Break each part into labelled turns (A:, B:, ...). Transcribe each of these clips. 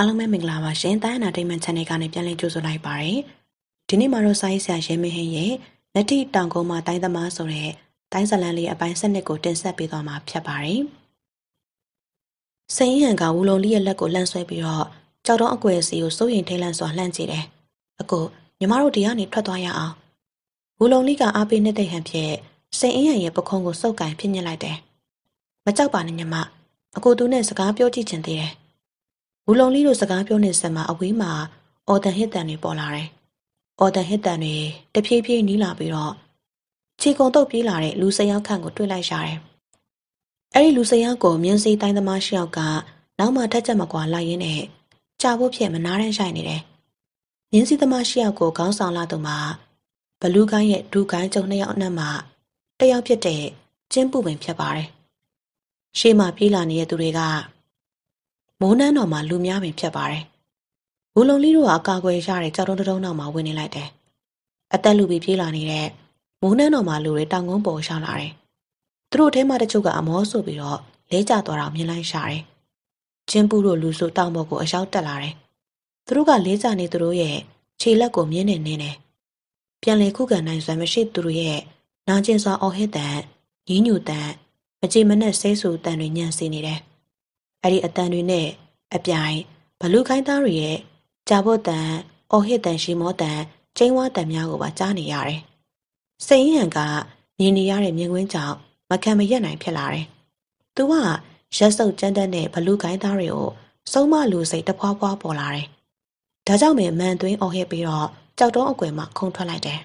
A: အားလုံးပဲမင်္ဂလာပါရှင်။တိုင်းနာတိတ်မန် channel ကနေပြန်လည်ကြိုဆိုလိုက်ပါရစေ။ဒီနေ့မှာတော့စာရေးဆရာရဲမင်းဟင်းရဲ့လက်တီတောင်ကုန်းမှာတိုင်းသမားဆိုတဲ့တိုင်းဇလန်လေးအပိုင်း7ကိုတင်ဆက်ပေးသွားမှာဖြစ်ပါတယ်။စိန်ဟန်ကဝူလုံလေးရဲ့လက်ကိုလှမ်းဆွဲပြီးတော့ကြောက်တော့အကွယ်စီကိုစိုးရင်ထိတ်လန့်စွာလှမ်းကြည့်တယ်။အကိုညီမတို့ဒီကနေထွက်သွားရအောင်။ဝူလုံလေးကအားပေးနေတဲ့ဟန်ဖြင့်စိန်အင်းဟန်ရဲ့ပခုံးကိုစုပ်ကန်ဖြစ်ညစ်လိုက်တယ်။မကြောက်ပါနဲ့ညီမ။အကိုသူနဲ့စကားပြောကြည့်ချင်သေးတယ်ဘူလုံလေးတို့စကားပြောနေစမှာအဝေးမှာ အော်တန်ဟစ်တန်တွေပေါ်လာတယ်။အော်တန်ဟစ်တန်တွေတဖြည်းဖြည်းနီးလာပြီးတော့ခြေကုံတုပ်ပြေးလာတဲ့လူစယောက်ခန့်ကိုတွေ့လိုက်ရတယ်။အဲဒီလူစယောက်ကိုမြင်းစည်းတိုင်းသမားရှယောက်ကနောက်မှထက်ချက်မကွာလိုက်ရင်းနဲ့ကြာဖို့ဖြစ်မနာရန်ရှိုက်နေတယ်။မြင်းစည်းသမားရှယောက်ကိုခေါင်းဆောင်လာသူမှာဘလူးကိုင်းရဲ့ဒူကိုင်းကျုံနှစ်ယောက်အနက်မှာတယောက်ဖြစ်တဲ့ကျင်းပူပင်ဖြစ်ပါတယ်။ရှေ့မှာပြေးလာနေတဲ့သူတွေကမိုးနှမ်းတော်မှာလူများပင်ဖြတ်ပါတယ်။ဘူလုံလေးတို့ကအကာအကွယ်ရတဲ့ကြောက်တုံးတုံးနောက်မှာဝင်နေလိုက်တယ်။အသက်လူပြီးပြေးလာနေတဲ့မိုးနှမ်းတော်မှာလူတွေတောင်ကုန်းပေါ်ရောက်လာတယ်။သူတို့ထဲမှာတချို့ကအမောဆိုပြီးတော့လဲကျသွားတာမြင်လိုက်ရှာတယ်။ကျင်းပူတို့လူစုတောင်ပေါ်ကိုအရောက်တက်လာတယ်။သူတို့ကလဲကျနေသူတို့ရဲ့ခြေလက်ကိုမြင်းနေနေတယ်။ပြန်လေခုခံနိုင်စွမ်းမရှိသူတို့ရဲ့နာကျင်စွာအော်ဟစ်တဲ့ညင်းညူတဲ့မကြေမနက်ဆဲဆူတန်တွေညံစီနေတယ်အဲ့ဒီအတန်တွေနဲ့အပြိုင်ဘလူခိုင်းသားတွေရဲ့ကြာဘုတ်တန်အော်ဟစ်တန်ရှိမောတန်ကျင်းဝါတန်များကိုပါကြားနေရတယ်။စိတ်ရန်ကမြင်နေရတဲ့မြင်ကွင်းကြောင့်မခံမရက်နိုင်ဖြစ်လာတယ်။သူကရက်စုပ်ကြမ်းတမ်းတဲ့ဘလူခိုင်းသားတွေကိုစုံမလူစိတ်တဖွာဖွာပေါ်လာတယ်။ဒါကြောင့်ပဲမန်သွင်းအော်ဟစ်ပြီးတော့ကြောက်တုံးအကွယ်မှခုံထွက်လိုက်တယ်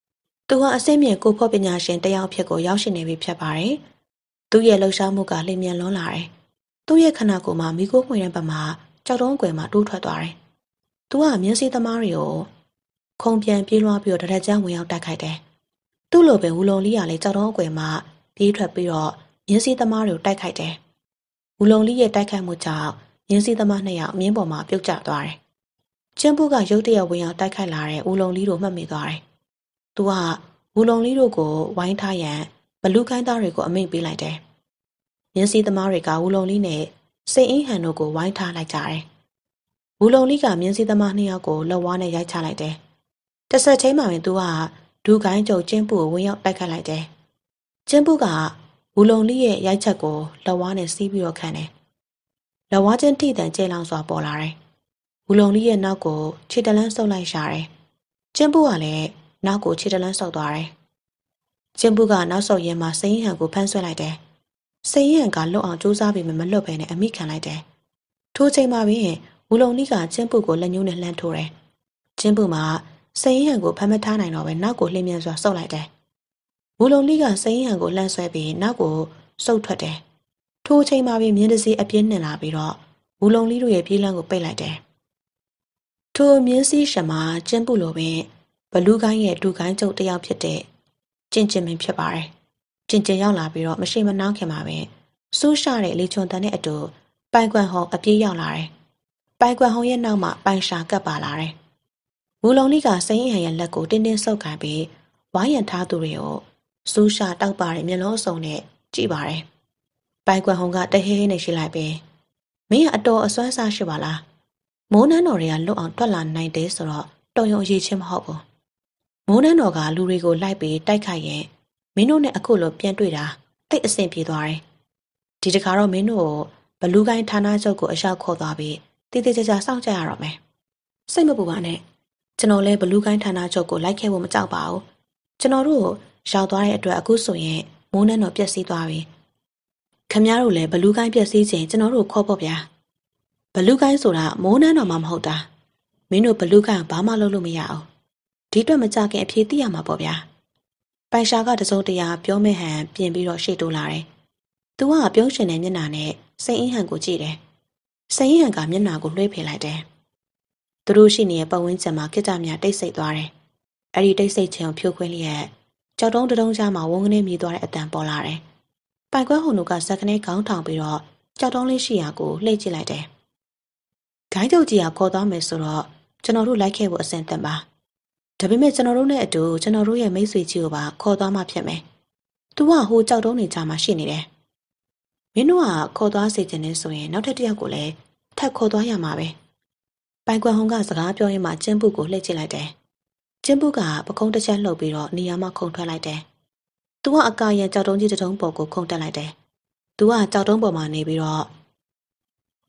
A: ။သူဟာအစင်းမြင့်ကိုဖို့ပညာရှင်တယောက်ဖြစ်ကိုရောက်ရှိနေပြီဖြစ်ပါတယ်။သူ့ရဲ့လှုပ်ရှားမှုကလျင်မြန်လွန်းလာတယ်။သူ့ရဲ့ခန္ဓာကိုယ်မှာမိခိုးမှွေတဲ့ဘက်မှာကြောက်တုံးကွယ်မှာတိုးထွက်သွားတယ်။သူကမျက်စိသမားတွေကိုခုံပြန်ပြေးလွှားပြီးတော့တရက်ချမ်းဝင်ရောက်တိုက်ခိုက်တယ်။သူ့လိုပဲဝူလုံလေးကလည်းကြောက်တုံးကွယ်မှာပြေးထွက်ပြီးတော့မျက်စိသမားတွေကိုတိုက်ခိုက်တယ်။ဝူလုံလေးရဲ့တိုက်ခိုက်မှုကြောင့်မျက်စိသမားနှစ်ယောက်အမြင့်ပေါ်မှာပြုတ်ကျသွားတယ်။ကျင်းပုကရုတ်တရက်ဝင်ရောက်တိုက်ခိုက်လာတဲ့ဝူလုံလေးတို့မှတ်မိသွားတယ်။သူကဝူလုံလေးတို့ကိုဝိုင်းထားရန်ဘလူကိုင်းသားတွေကိုအမိန့်ပေးလိုက်တယ်။ရင်းစည်းသမားတွေကဝူလုံလေးနဲ့စိတ်အင်းဟန်တို့ကိုဝိုင်းထားလိုက်ကြတယ်။ဝူလုံလေးကမြင်းစည်းသမားနှစ်ယောက်ကိုလက်ဝါးနဲ့ရိုက်ချလိုက်တယ်။တစ်ဆက်ချင်းမှာပဲသူကဒူကိုင်းကျုံကျင်းပူကိုဝင်ရောက်တိုက်ခတ်လိုက်တယ်။ကျင်းပူကဝူလုံလေးရဲ့ရိုက်ချက်ကိုလက်ဝါးနဲ့စီးပြီးတော့ခံတယ်။လက်ဝါးချင်းထိတန်ကျဲလောင်စွာပေါ်လာတယ်။ဝူလုံလေးရဲ့နောက်ကိုခြေတလန်းဆုပ်လိုက်ရှာတယ်။ကျင်းပူကလည်းနောက်ကိုခြေတလန်းဆုပ်သွားတယ်။ကျင်းပူကနောက်ဆုပ်ရင်မှာစိန်ဟန်ကိုဖမ်းဆွဲလိုက်တယ်။စိန်ရန်ကလွတ်အောင်ကြိုးစားပြီးမှမလွတ်ပဲနဲ့အမိခံလိုက်တယ်။ထိုချိန်မှာပင်ဝူလုံနီးကကျင်းပုကိုလက်ညှိုးနဲ့လှမ်းထိုးတယ်။ကျင်းပုမှာစိန်ရန်ကိုဖမ်းမထားနိုင်တော့ပဲနောက်ကိုလှည့်မြန်စွာဆုပ်လိုက်တယ်။ဝူလုံနီးကစိန်ရန်ကိုလှမ်းဆွဲပြီးနောက်ကို ဆုပ်ထွက်တယ်။ထိုချိန်မှာပင်မြင်းတစီအပြင်းနှင်လာပြီးတော့ဝူလုံလီတို့ရဲ့ပြေးလမ်းကိုပိတ်လိုက်တယ်။ထိုမြင်းစည်းရှမာကျင်းပုလိုပင်ဘလူးကိုင်းရဲ့ဒူကိုင်းကျုပ်တယောက်ဖြစ်တဲ့ကျင့်ကျင်ပင်ဖြစ်ပါတယ်။ကျင်ကျင်ရောက်လာပြီးတော့မရှိမနှောင်းခင်မှာပဲဆူးရှာတဲ့လေချုံတန်နဲ့အတူပိုင်ကွမ်ဟုံအပြေးရောက်လာတယ်။ပိုင်ကွမ်ဟုံရဲ့နောက်မှာ ပိုင်ရှာကပ်ပါလာတယ်။မူလုံလိကစိန်ရံရဲ့လက်ကိုတင်းတင်းဆုပ်ခံပြီးဝိုင်းရံထားသူတွေကိုဆူးရှာတောက်ပါတဲ့မျက်လုံးအစုံနဲ့ကြည့်ပါတယ်။ပိုင်ကွမ်ဟုံကတဟဲဟဲနဲ့ရှိလိုက်ပြီးမင်းကအတော်အစွမ်းစားရှိပါလား။မိုးနှန်းတော်တွေကလွတ်အောင်တွက်လာနိုင်တယ်ဆိုတော့တော်ရုံအရေးချင်းမဟုတ်ဘူး။မိုးနှန်းတော်ကလူတွေကိုလိုက်ပြီးတိုက်ခိုက်ရင်မင်းတို့နဲ့အခုလိုပြန်တွေ့တာတိတ်အဆင်ပြေသွားတယ်။ဒီတခါတော့မင်းတို့ကိုဘလူးကိုင်းဌာနချုပ်ကိုအရောက်ခေါ်သွားပြီးတည်တည်ကြကြစောင့်ကြရတော့မယ်။စိတ်မပူပါနဲ့။ကျွန်တော်လည်းဘလူးကိုင်းဌာနချုပ်ကိုလိုက်ခဲ့ဖို့မကြောက်ပါဘူး။ကျွန်တော်တို့ရောက်သွားတဲ့အတွက်အခုဆိုရင်မိုးနှံတော့ပြက်စီးသွားပြီ။ခမရတို့လည်းဘလူးကိုင်းပြက်စီးခြင်းကျွန်တော်တို့ခေါ်ဖို့ဗျာ။ဘလူးကိုင်းဆိုတာမိုးနှံတော့မှမဟုတ်တာ။မင်းတို့ဘလူးကိုင်းဘာမှလုပ်လို့မရအောင်။ဒီအတွက်မကြခင်အဖြေသိရမှာပေါ့ဗျာ။ပိုင်ရှာကတစုံတရာပြောမဲ့ဟန်ပြင်ပြီးတော့ရှေ့တိုးလာတယ်။သူကပြုံးရှင်တဲ့မျက်နှာနဲ့စိန်အင်းဟန်ကိုကြည့်တယ်။စိန်အင်းဟန်ကမျက်နှာကိုနှွှဲဖယ်လိုက်တယ်။သူတို့ရှိနေတဲ့ပတ်ဝန်းကျင်မှာကိစ္စများတိတ်ဆိတ်သွားတယ်။အဲ့ဒီတိတ်ဆိတ်ခြင်းကိုဖြိုခွင်းလျက်ကြောက်တုံးတုံးချာမှာဝုန်းကနေမြည်သွားတဲ့အတန်ပေါ်လာတယ်။ပိုင်ကွဲဟုန်တို့ကဇက်ကနေခေါင်းထောင်ပြီးတော့ကြောက်တုံးလေးရှိရာကိုလှိတ်ကြည့်လိုက်တယ်။ဂိုင်းကြောက်ကြီးကခေါ်သွားမယ်ဆိုတော့ကျွန်တော်တို့လိုက်ခဲ့ဖို့အဆင်သင့်ပါ။ဒါပေမဲ့ကျွန်တော်တို့နဲ့အတူကျွန်တော်တို့ရဲ့မိတ်ဆွေကြီးကိုပါခေါ်သွားမှဖြစ်မယ်။ "तू ကဟိုကြောက်တုံးနေကြမှာရှိနေတယ်။မင်းတို့ကခေါ်သွားစေချင်နေဆိုရင် နောက်ထပ်တစ်ယောက်ကိုလည်းထပ်ခေါ်သွားရမှာပဲ။ပိုင်ကွမ်ဟုံကစကားပြောရင်းမှကျင်းပုကိုလှည့်ကြည့်လိုက်တယ်။ကျင်းပုကပကုံးတစ်ချက်လှုပ်ပြီးတော့နေရာမှခုန်ထွက်လိုက်တယ်။ "तू ကအကာရန်ကြောက်တုံးကြီးတစ်တုံးပေါ်ကိုခုန်တက်လိုက်တယ်။ तू ကကြောက်တုံးပေါ်မှာနေပြီးတော့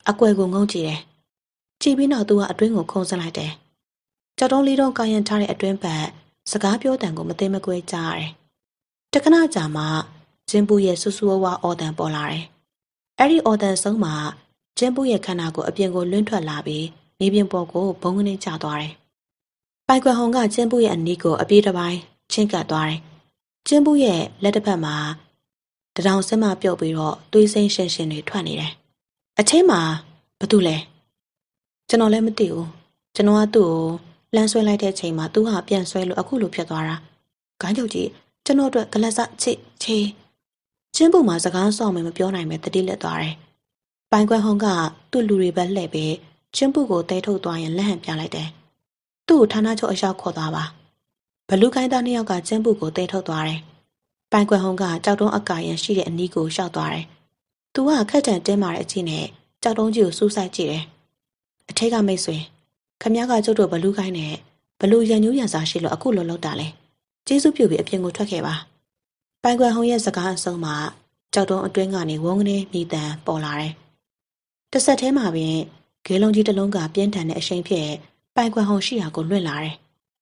A: အကွယ်ကိုငုံကြည့်တယ်။ကြည့်ပြီးနောက် "तू ကအတွင်းကိုခုန်ဆင်းလိုက်တယ်။ကြောက်တုံးလေးတော့ကာယံထားတဲ့အတွင်းဘက် စကားပြောတံကိုမသိမကွဲကြရတယ်။တခဏကြာမှဂျင်းပူရဲ့ဆူဆူဝဝအော်တန်ပေါ်လာတယ်။အဲ့ဒီအော်တန်ဆုံးမှဂျင်းပူရဲ့ခန္ဓာကိုအပြင်ကိုလွင့်ထွက်လာပြီးနေပြင်ပေါ်ကိုဘုံကနေကျသွားတယ်။ပိုက်ခွက်ဟုံကဂျင်းပူရဲ့အနီးကို အပြေးတစ်ပိုင်းချင်းကပ်သွားတယ်။ဂျင်းပူရဲ့လက်တစ်ဖက်မှာတံတောင်စက်မပြုတ်ပြီးတော့သွေးစိမ်းရှင်ရှင်တွေထွက်နေတယ်။အချင်းမှာဘာတူလဲကျွန်တော်လည်းမသိဘူးကျွန်တော်ကသူ့ကိုလမ်းဆွဲလိုက်တဲ့အချိန်မှာသူဟာပြန်ဆွဲလို့အခုလိုဖြစ်သွားတာ။ဂိုင်းချုပ်ကြီးကျွန်တော်အတွက်ဂလက်စချစ်ချေချင်းပုံမှာစကားဆောင်မယ်မပြောနိုင်ပဲတတိလက်သွားတယ်။ပိုင်ကွယ်ဟွန်ကသူ့လူတွေဘက်လှည့်ပြီးချင်းပုကိုတဲထုတ်သွားရင်လက်ဟန်ပြလိုက်တယ်။သူ့ကိုဌာနချုပ်အရောက်ခေါ်သွားပါ။ဘလူကိုင်းသားနှစ်ယောက်ကချင်းပုကိုတဲထုတ်သွားတယ်။ပိုင်ကွယ်ဟွန်ကကြောက်တုံးအကာရန်ရှိတဲ့အနီးကိုရှောက်သွားတယ်။သူကခက်တံတင်းမာတဲ့အချိန်နဲ့ကြောက်တုံးကြီးကိုစူးစိုက်ကြည့်တယ်။အထက်ကမိတ်ဆွေခမရကကျုပ်တို့ဘလူးကိုင်းနဲ့ဘလူးရန်ညူးရန်စားရှိလို့အခုလောလောက်တာလဲကျေးဇူးပြုပြီးအပြင်ကိုထွက်ခဲ့ပါပိုင်ကွယ်ဟုံးရဲ့စကားအဆုံးမှာကြောက်တုံးအတွင်းကနေဝုန်းကနေမိတန်ပေါ်လာတယ်။တစ်ဆက်တည်းမှာပင်ဂေလုံးကြီးတစ်လုံးကပြင်းထန်တဲ့အရှိန်ဖြင့်ပိုင်ကွယ်ဟုံးရှိရာကိုလွင့်လာတယ်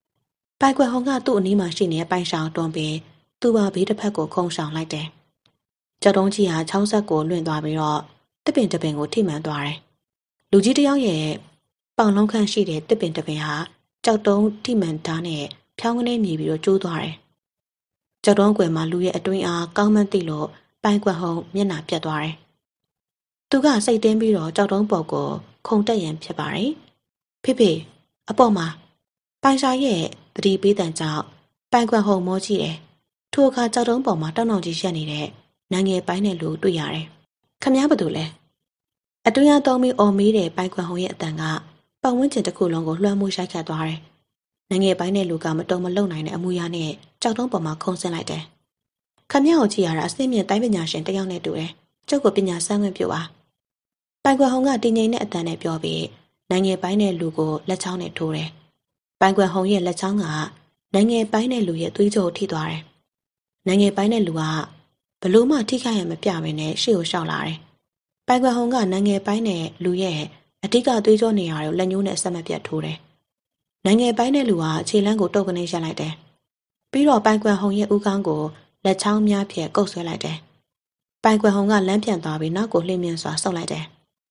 A: ။ပိုင်ကွယ်ဟုံးကသူ့အနီးမှာရှိနေတဲ့ပိုင်ဆောင်တွန်းပင်သူ့ဘာဘေးတစ်ဖက်ကိုခုံဆောင်လိုက်တယ်။ကြောက်တုံးကြီးဟာချောင်းဆက်ကိုလွင့်သွားပြီးတော့တပင်တပင်ကိုထိမှန်သွားတယ်။လူကြီးတယောက်ရဲ့ပေါင်လုံးခန့်ရှိတဲ့တစ်ပင်တစ်ပင်ဟာကြောက်တုံးထိမှန်တားနဲ့ဖြောင်းကနေမြေပြီးတော့ကျိုးသွားတယ်။ကြောက်တုံးကွယ်မှာလူရဲ့အတွင်းအားကောင်းမှန်းသိလို့ပိုင်ကွက်ဟုံမျက်နှာပြတ်သွားတယ်။သူကစိတ်တင်းပြီးတော့ကြောက်တုံးပေါ်ကိုခုန်တက်ရန်ဖြစ်ပါတယ်။ဖေဖေအပေါ်မှာပိုင်ရှာရဲ့တတိပေးတန်ကြောင့်ပိုင်ကွက်ဟုံမောကြည့်တယ်။ထိုအခါကြောက်တုံးပေါ်မှာတောက်နှောင်ကြီးရက်နေတဲ့နိုင်ငံပိုင်းတဲ့လူတွေ့ရတယ်။ခမည်းဘသူလဲအတွင်းအသုံးပြီးအော်မေးတဲ့ပိုင်ကွက်ဟုံရဲ့အတန်ကပတ်ဝန်းကျင်တစ်ခုလုံးကိုလွှမ်းမိုးရိုက်ခတ်သွားတယ်။နိုင်ငံပိုင်းတဲ့လူကမတုံမလုံနိုင်တဲ့အမှုရနဲ့ကြောက်တုံးပေါ်မှာခုံဆင်းလိုက်တယ်။ခမရကိုကြည့်ရတာအစင်းမြင့်တိုင်းပညာရှင်တယောက်နဲ့တူတယ်။ကျုပ်ကိုပညာစမ်းခွင့်ပြုပါ။ပိုင်ခွက်ဟုံကတင်ငိမ့်တဲ့အတန်နဲ့ပြောပြီးနိုင်ငံပိုင်းတဲ့လူကိုလက်ချောင်းနဲ့ထိုးတယ်။ပိုင်ခွက်ဟုံရဲ့လက်ချောင်းကနိုင်ငံပိုင်းတဲ့လူရဲ့သွေးကြောကိုထိသွားတယ်။နိုင်ငံပိုင်းတဲ့လူကဘလို့မှထိခိုက်ရမပြမနဲ့ရှေ့ကိုရှောက်လာတယ်။ပိုင်ခွက်ဟုံကနိုင်ငံပိုင်းတဲ့လူရဲ့အဓိကသွေးကြောနေရာတွေကိုလက်ညှိုးနဲ့ဆက်မပြတ်ထိုးတယ်။နိုင်ငံပိုင်းတဲ့လူဟာခြေလမ်းကိုတုတ်ကနေရက်လိုက်တယ်။ပြီးတော့ပိုင်ကွယ်ဟုံရဲ့ဦးခေါင်းကိုလက်ချောင်းများဖြင့်ကုပ်ဆွဲလိုက်တယ်။ပိုင်ကွယ်ဟုံကလမ်းပြန်သွားပြီးနောက်ကိုလှည့်မြန်စွာဆုတ်လိုက်တယ်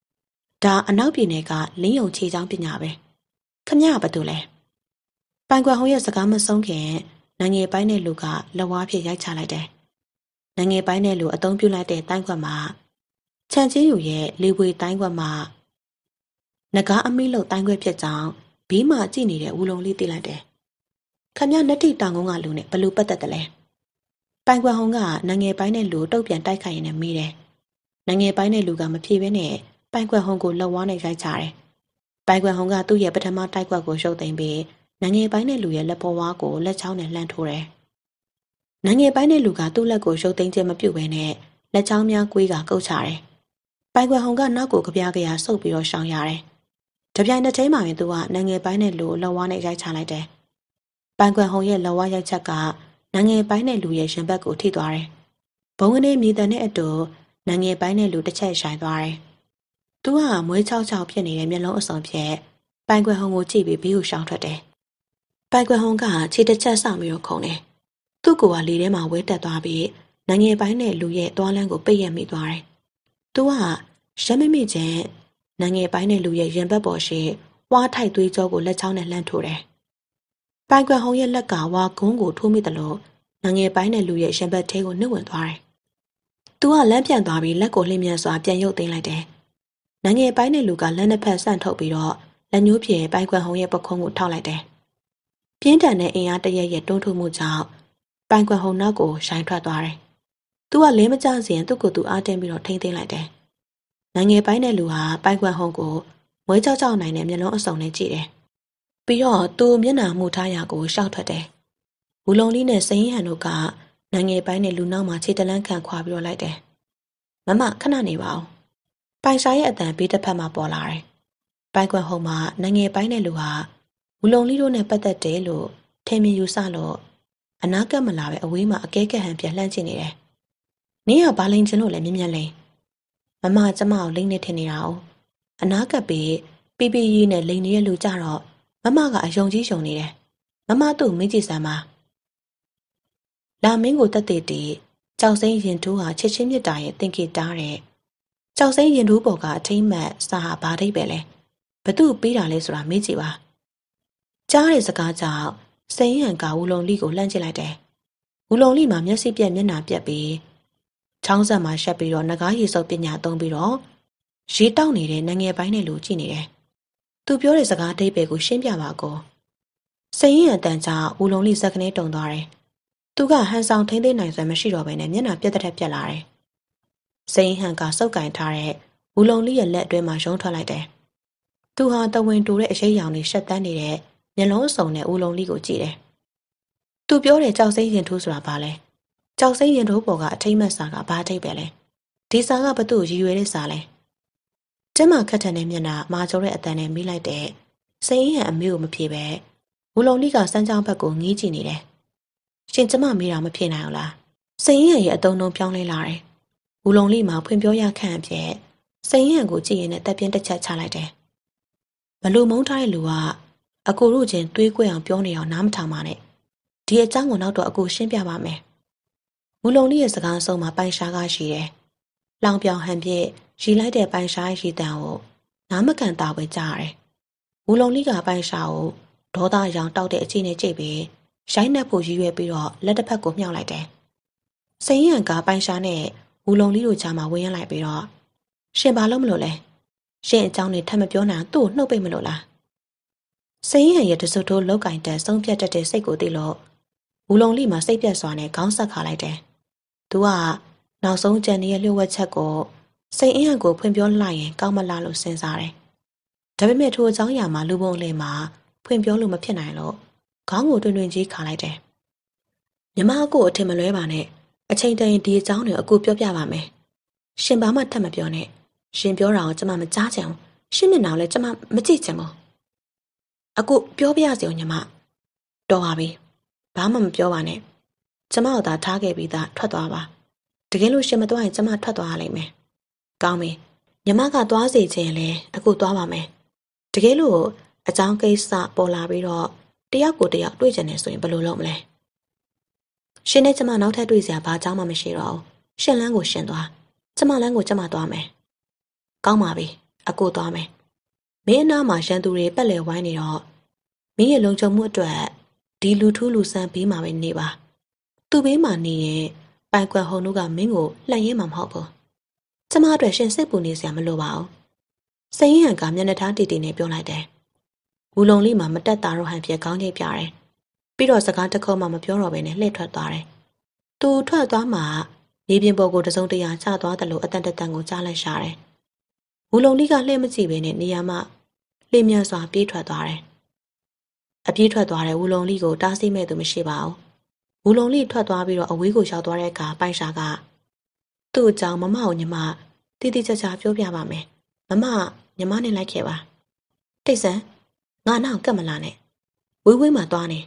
A: ။ဒါအနောက်ပြည်နယ်ကလင်းယုံခြေချောင်းပညာပဲ။ခမရဘာတူလဲ။ပိုင်ကွယ်ဟုံရဲ့စကားမဆုံးခင်နိုင်ငံပိုင်းတဲ့လူကလက်ဝါးဖြင့်ရိုက်ချလိုက်တယ်။နိုင်ငံပိုင်းတဲ့လူအသုံးပြုလိုက်တဲ့တိုင်းခွက်မှာခြံချင်းယူရဲ့လေပွေတိုင်းခွက်မှာငကားအမိလို့တိုင်းခွဲဖြစ်ကြောင်းဘေးမှာကြည့်နေတဲ့ဝူလုံးလေးသိလိုက်တယ်။ခမရနတ်တိတောင်ကုန်းကလူနဲ့ဘလို့ပတ်သက်တယ်လဲ။ပိုင်ခွန်ဟုံကနငယ်ပိုင်းတဲ့လူတုတ်ပြန်တိုက်ခိုက်ရင်းနဲ့မေးတယ်။နငယ်ပိုင်းတဲ့လူကမဖြေဘဲနဲ့ပိုင်ခွန်ဟုံကိုလက်ဝါးနဲ့ရိုက်ချတယ်။ပိုင်ခွန်ဟုံကသူ့ရဲ့ပထမတိုက်ခွက်ကိုရှုပ်သိမ်းပြီးနငယ်ပိုင်းတဲ့လူရဲ့လက်ပေါ်ဝါးကိုလက်ချောင်းနဲ့လှမ်းထိုးတယ်။နငယ်ပိုင်းတဲ့လူကသူ့လက်ကိုရှုပ်သိမ်းခြင်းမပြုဘဲနဲ့လက်ချောင်းများကွေးကကုတ်ချတယ်။ပိုင်ခွန်ဟုံကနောက်ကိုကြပြားကြရာဆုပ်ပြီးတော့ရှောင်ရတယ်တပြိုင်တည်းမှာပဲသူကနိုင်ငံပိုင်းနဲ့လူလော်ဝါးနဲ့ရိုက်ချလိုက်တယ်။ပန်ကွန်ဟုံရဲ့လော်ဝါးရိုက်ချက်ကနိုင်ငံပိုင်းနဲ့လူရဲ့ရင်ဘတ်ကိုထိသွားတယ်။ဘုံကနေမြေတံနဲ့အတူနိုင်ငံပိုင်းနဲ့လူတစ်ချက်ဆိုင်သွားတယ်။သူကမွေးချောက်ချောက်ဖြစ်နေတဲ့မျက်လုံးအစုံဖြင့်ပန်ကွန်ဟုံကိုကြည့်ပြီးဘေးကိုရှောင်ထွက်တယ်။ပန်ကွန်ဟုံကခြေတစ်ချက်ဆောင်ပြီးတော့ခုန်တယ်။သူ့ကိုယ်ကလေထဲမှာဝဲတက်သွားပြီးနိုင်ငံပိုင်းနဲ့လူရဲ့သွားလန်းကိုပိတ်ရက်မိသွားတယ်။သူကရမမိချင်းနငယ်ပိုင်းတဲ့လူရဲ့ရင်ဘတ်ပေါ်ရှိဝါထိုက်သွေးကြောကိုလက်ချောင်းနဲ့လှမ်းထိုးတယ်။ပိုင်ကွယ်ဟုံးရဲ့လက်ကဝါဂုံးကိုထိုးမိတယ်လို့နငယ်ပိုင်းတဲ့လူရဲ့ရင်ဘတ်ထဲကိုနှုတ်ဝင်သွားတယ်။ "तू ကလမ်းပြန်သွားပြီးလက်ကိုလှည့်မြန်စွာပြန်ရုပ်သိမ်းလိုက်တယ်။နငယ်ပိုင်းတဲ့လူကလမ်းတစ်ဖက်ဆန့်ထုတ်ပြီးတော့လက်ညှိုးဖြင့်ပိုင်ကွယ်ဟုံးရဲ့ပခုံးကိုထောက်လိုက်တယ်။ပြင်းထန်တဲ့အင်အားတရက်ရဲ့တွန်းထိုးမှုကြောင့်ပိုင်ကွယ်ဟုံးနောက်ကိုရှိုင်းထွက်သွားတယ်။သူကလဲမကြစဉ်သူ့ကိုယ်သူအားတင်းပြီးတော့ထိမ့်သိမ်းလိုက်တယ်နိုင်ငယ်ပိုင်းတဲ့လူဟာပိုက်ကွက်ဟုံးကိုမွေးကြောက်ကြောက်နိုင်တဲ့မျက်လုံးအစုံနဲ့ကြည့်တယ်။ပြီးတော့သူမျက်နှာမှုထားရာကိုရှောက်ထွက်တယ်။ဘူလုံလေးနဲ့စရင်ဟန်တို့ကနိုင်ငယ်ပိုင်းတဲ့လူနောက်မှာခြေတလန်းခံခွာပြီးတော့လိုက်တယ်။မမခဏနေပါဦး။ပိုင်ရှာရဲ့အတန်ဘေးတစ်ဖက်မှာပေါ်လာတယ်။ပိုက်ကွက်ဟုံးမှာနိုင်ငယ်ပိုင်းတဲ့လူဟာဘူလုံလေးတို့နဲ့ပတ်သက်တယ်လို့ထင်မြင်ယူဆလို့အနာကပ်မလာပဲအဝေးမှာအကဲကဲဟန်ပြန်လှန့်ချင်နေတယ်။နင်းကဘာလိန်ချင်လို့လဲမြင်မြန်လိန်မမကျမကိုလိမ့်နေထင်နေတာ哦အနာကပ်ပေးပြပြရေးနဲ့လိန်နေတဲ့လူကြတော့မမကအယုံကြီးယုံနေတယ်မမသူ့မင်းကြီးဆမ်းပါလာမင်းကိုတက်တဲ့တီကြောက်စိမ့်ရင်ထိုးဟာချက်ချင်းမြတ်တာရဲ့တင်ကေတားတဲ့ကြောက်စိမ့်ရင်ထိုးပေါ်ကအထိမ့်မှတ်စာဟာဘာဒိတ်ပဲလဲဘသူ့ပေးတာလဲဆိုတာမေးကြည့်ပါကြားတဲ့စကားကြောင့်စိမ့်ဟန်ကဝူလုံလိကိုလှမ်းကြည့်လိုက်တယ်ဝူလုံလိမှာမျက်စိပြက်မျက်နှာပြက်ပြီးချောင်းဆက်မှာရှက်ပြီးတော့ငကားရေစုပ်ပညာသုံးပြီးတော့ရေတောက်နေတဲ့နငယ်ပိုင်းနဲ့လူကြည့်နေတယ်။သူပြောတဲ့စကားအတိတ်ပဲကိုရှင်းပြပါကော။စိန်ရင်အတန်ကြာဦးလုံးလေးစက္ကနေတုံသွားတယ်။သူကဟန်ဆောင်ထိမ့်သိမ့်နိုင်စွမ်းမရှိတော့ဘဲနဲ့မျက်နှာပြက်တက်ပြက်လာတယ်။စိန်ဟန်ကစုပ်ကင်ထားတဲ့ဦးလုံးလေးရဲ့လက်အတွဲမှာရုံးထွက်လိုက်တယ်။သူဟာတဝင်တူတဲ့အရေးရောင်လေးရှက်တန်းနေတဲ့မျက်လုံးစုံတဲ့ဦးလုံးလေးကိုကြည့်တယ်။သူပြောတဲ့ကြောက်စိမ့်ရင်ထိုးဆိုတာဘာလဲ။ကြောက်စိမ့်ရင်တို့ပေါ်ကအထိမ့်မစာကဘာအထိပ်ပဲလဲဒီစာကဘသူ့ရည်ရွယ်တဲ့စာလဲကျမခက်ထန်တဲ့မျက်နှာမာကျော်တဲ့အတန်နဲ့မိလိုက်တဲ့စိမ့်ဟန်အမေကိုမဖြေပဲဘူလုံလိကစမ်းချောင်းဘက်ကိုငီးကြည့်နေတယ်ရှင်ကျမမေးတာမဖြေနိုင်ဘူးလားစိမ့်ဟန်ရဲ့အတုံးတုံးပြောင်းလဲလာတယ်ဘူလုံလိမှာဖွင့်ပြောရခန့်အဖြစ်စိမ့်ဟန်ကိုကြည့်ရင်တက်ပြင်းတစ်ချက်ချလိုက်တယ်ဘလူမုံထားတဲ့လူကအကိုတို့ချင်းတွေးကြွအောင်ပြောနေအောင်နားမထောင်ပါနဲ့ဒီအကြောင်းကိုနောက်တော့အကိုရှင်းပြပါမယ်မူလုံလေးရဲ့စကားဆုံးမှာပိုင်ရှားကရှိတယ်။လောင်ပြောင်ဟန်ပြည့်ရီလိုက်တဲ့ပိုင်ရှားရီတန်ကိုနားမကန်တာပဲကြားရတယ်။မူလုံလေးကပိုင်ရှားကိုဒေါသရောင်တောက်တဲ့အခြေနဲ့ကြိတ်ပြီးရိုက်နှက်ဖို့ရည်ရွယ်ပြီးတော့လက်တစ်ဖက်ကိုမြှောက်လိုက်တယ်။စိန်ရန်ကပိုင်ရှားနဲ့မူလုံလေးတို့ကြားမှာဝင်ရလိုက်ပြီးတော့ရှင်ဘာလို့မလို့လဲ။ရှင်အကြောင်းနဲ့ထပ်မပြောနိုင်သူ့ကိုနှုတ်ပိတ်မလို့လား။စိန်ရန်ရဲ့တစွတ်ထိုးလောက်ကင်တန်ဆုံးဖြတ်တတ်တဲ့စိတ်ကိုသိလို့မူလုံလေးမှာစိတ်ပြတ်စွာနဲ့ခေါင်းဆက်ခါလိုက်တယ်။သူကနောက်ဆုံးကြံနေတဲ့လျှို့ဝှက်ချက်ကိုစိတ်အင်းဟန်ကိုဖွင့်ပြောလိုက်ရင်ကောင်းမလားလို့စဉ်းစားတယ်။ဒါပေမဲ့ထိုအကြောင်းအရာမှာလူပုံလေမှာ ဖွင့်ပြောလို့မဖြစ်နိုင်လို့ခေါင်းကိုတွင်တွင်ကြီးခါလိုက်တယ်။မြမကိုအထင်မလွဲပါနဲ့အချိန်တန်ဒီအကြောင်းတွေအကူပြောပြပါမယ်။ရှင်ဘာမှထပ်မပြောနဲ့။ရှင်ပြောတာကိုကျွန်မမကြားချင်ဘူး။ရှင်မျက်နှာကိုလည်းကျွန်မမကြည့်ချင်ဘူး။အကူပြောပြရစီအောင်ညီမ။တော်ပါပြီ။ဘာမှမပြောပါနဲ့။ကျမတို့သာထားခဲ့ပြီးသားထွက်သွားပါတကယ်လို့ရှင်မသွားရင် ကျမထွက်သွားရလိမ့်မယ်ကောင်းပြီညီမကသွားစေခြင်းလဲအခုသွားပါမယ်တကယ်လို့အကြောင်းကိစ္စပေါ်လာပြီးတော့တယောက်ကိုတယောက်တွေ့ကြနေဆိုရင်ဘယ်လိုလုပ်မလဲရှင်နဲ့ကျမနောက်ထပ်တွေ့စရာဘာအကြောင်းမှမရှိတော့ဘူးရှင်လန်းကိုရှင်သွားကျမလန်းကိုကျမသွားမယ်ကောင်းပါပြီအကိုသွားမယ်မင်းအနာမှာရန်သူတွေပက်လည်ဝိုင်းနေတော့မင်းရဲ့လုံခြုံမှုအတွက်ဒီလူထူးလူဆန်းဘေးမှာပဲနေပါသူ့ဘေးမှာနေရင်ပိုင်ကွက်ဟုံတို့ကမင်းကိုလှန်ရင်းမှာမဟုတ်ဘူး။ကျမအတွက်ရှင်စိတ်ပူနေစရာမလိုပါဘူး။စိန်ဟန်ကမျက်နှာထားတီတီနဲ့ပြောလိုက်တယ်။ဝူလုံလေးမှာမတက်တာတော့ဟန်ပြက်ကောင်းကြီးပြတယ်။ပြီးတော့စကားတစ်ခုမှမပြောတော့ဘဲနဲ့လှည့်ထွက်သွားတယ်။သူထွက်သွားမှနေပြင်ပေါ်ကိုတစုံတရာချသွားတယ်လို့အတန်တတန်ကိုကြားလိုက်ရှာတယ်။ဝူလုံလေးကလှည့်မကြည့်ဘဲနဲ့နေရာမှာလင်းမြန်စွာပြေးထွက်သွားတယ်။အပြေးထွက်သွားတဲ့ဝူလုံလေးကိုတားဆီးမဲ့သူမရှိပါဘူး။ဘူလုံလေးထွက်သွားပြီးတော့အဝေးကိုရောက်သွားတဲ့အခါပိုင်ရှာကသူ့အကြောင်းမမကိုညီမတိတိကျကျပြောပြပါမယ်။မမညီမနဲ့လိုက်ခဲ့ပါ။တိတ်ဆန်းငါနောက်ကတ်မလာနဲ့။ဝေးဝေးမှသွားနေ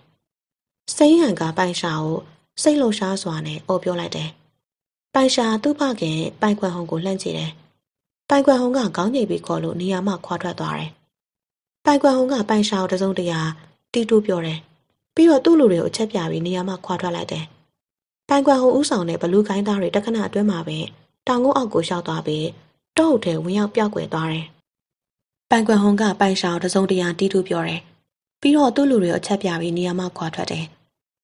A: ။စိမ့်ဟန်ကပိုင်ရှာကိုစိတ်လှုပ်ရှားစွာနဲ့အော်ပြောလိုက်တယ်။ပိုင်ရှာသူ့ဖခင်ပိုင်ခွန်ဟုံကိုလှမ်းကြည့်တယ်။ပိုင်ခွန်ဟုံကခေါင်းညိတ်ပြီးခေါ်လို့နေရာမှခွာထွက်သွားတယ်။ပိုင်ခွန်ဟုံကပိုင်ရှာကိုတစုံတရာတီးတူးပြောတယ်။ပြီးတော့သူ့လူတွေကိုချက်ပြပြီးနေရာမှာခွာထွက်လိုက်တယ်။တိုင်ကွာဟိုဦးဆောင်တဲ့ဘလူးကိုင်းသားတွေတခဏအတွင်းမှာပဲတောင်ကုန်းအောက်ကိုရှောက်သွားပြီးတောအုပ်ထဲဝင်ရောက်ပြောက်ွယ်သွားတယ်။ပိုင်ကွန်ဟွန်ကပိုင်ရှောင်တစုံတရာတီးထူပြောတယ်။ပြီးတော့သူ့လူတွေကိုချက်ပြပြီးနေရာမှာခွာထွက်တယ်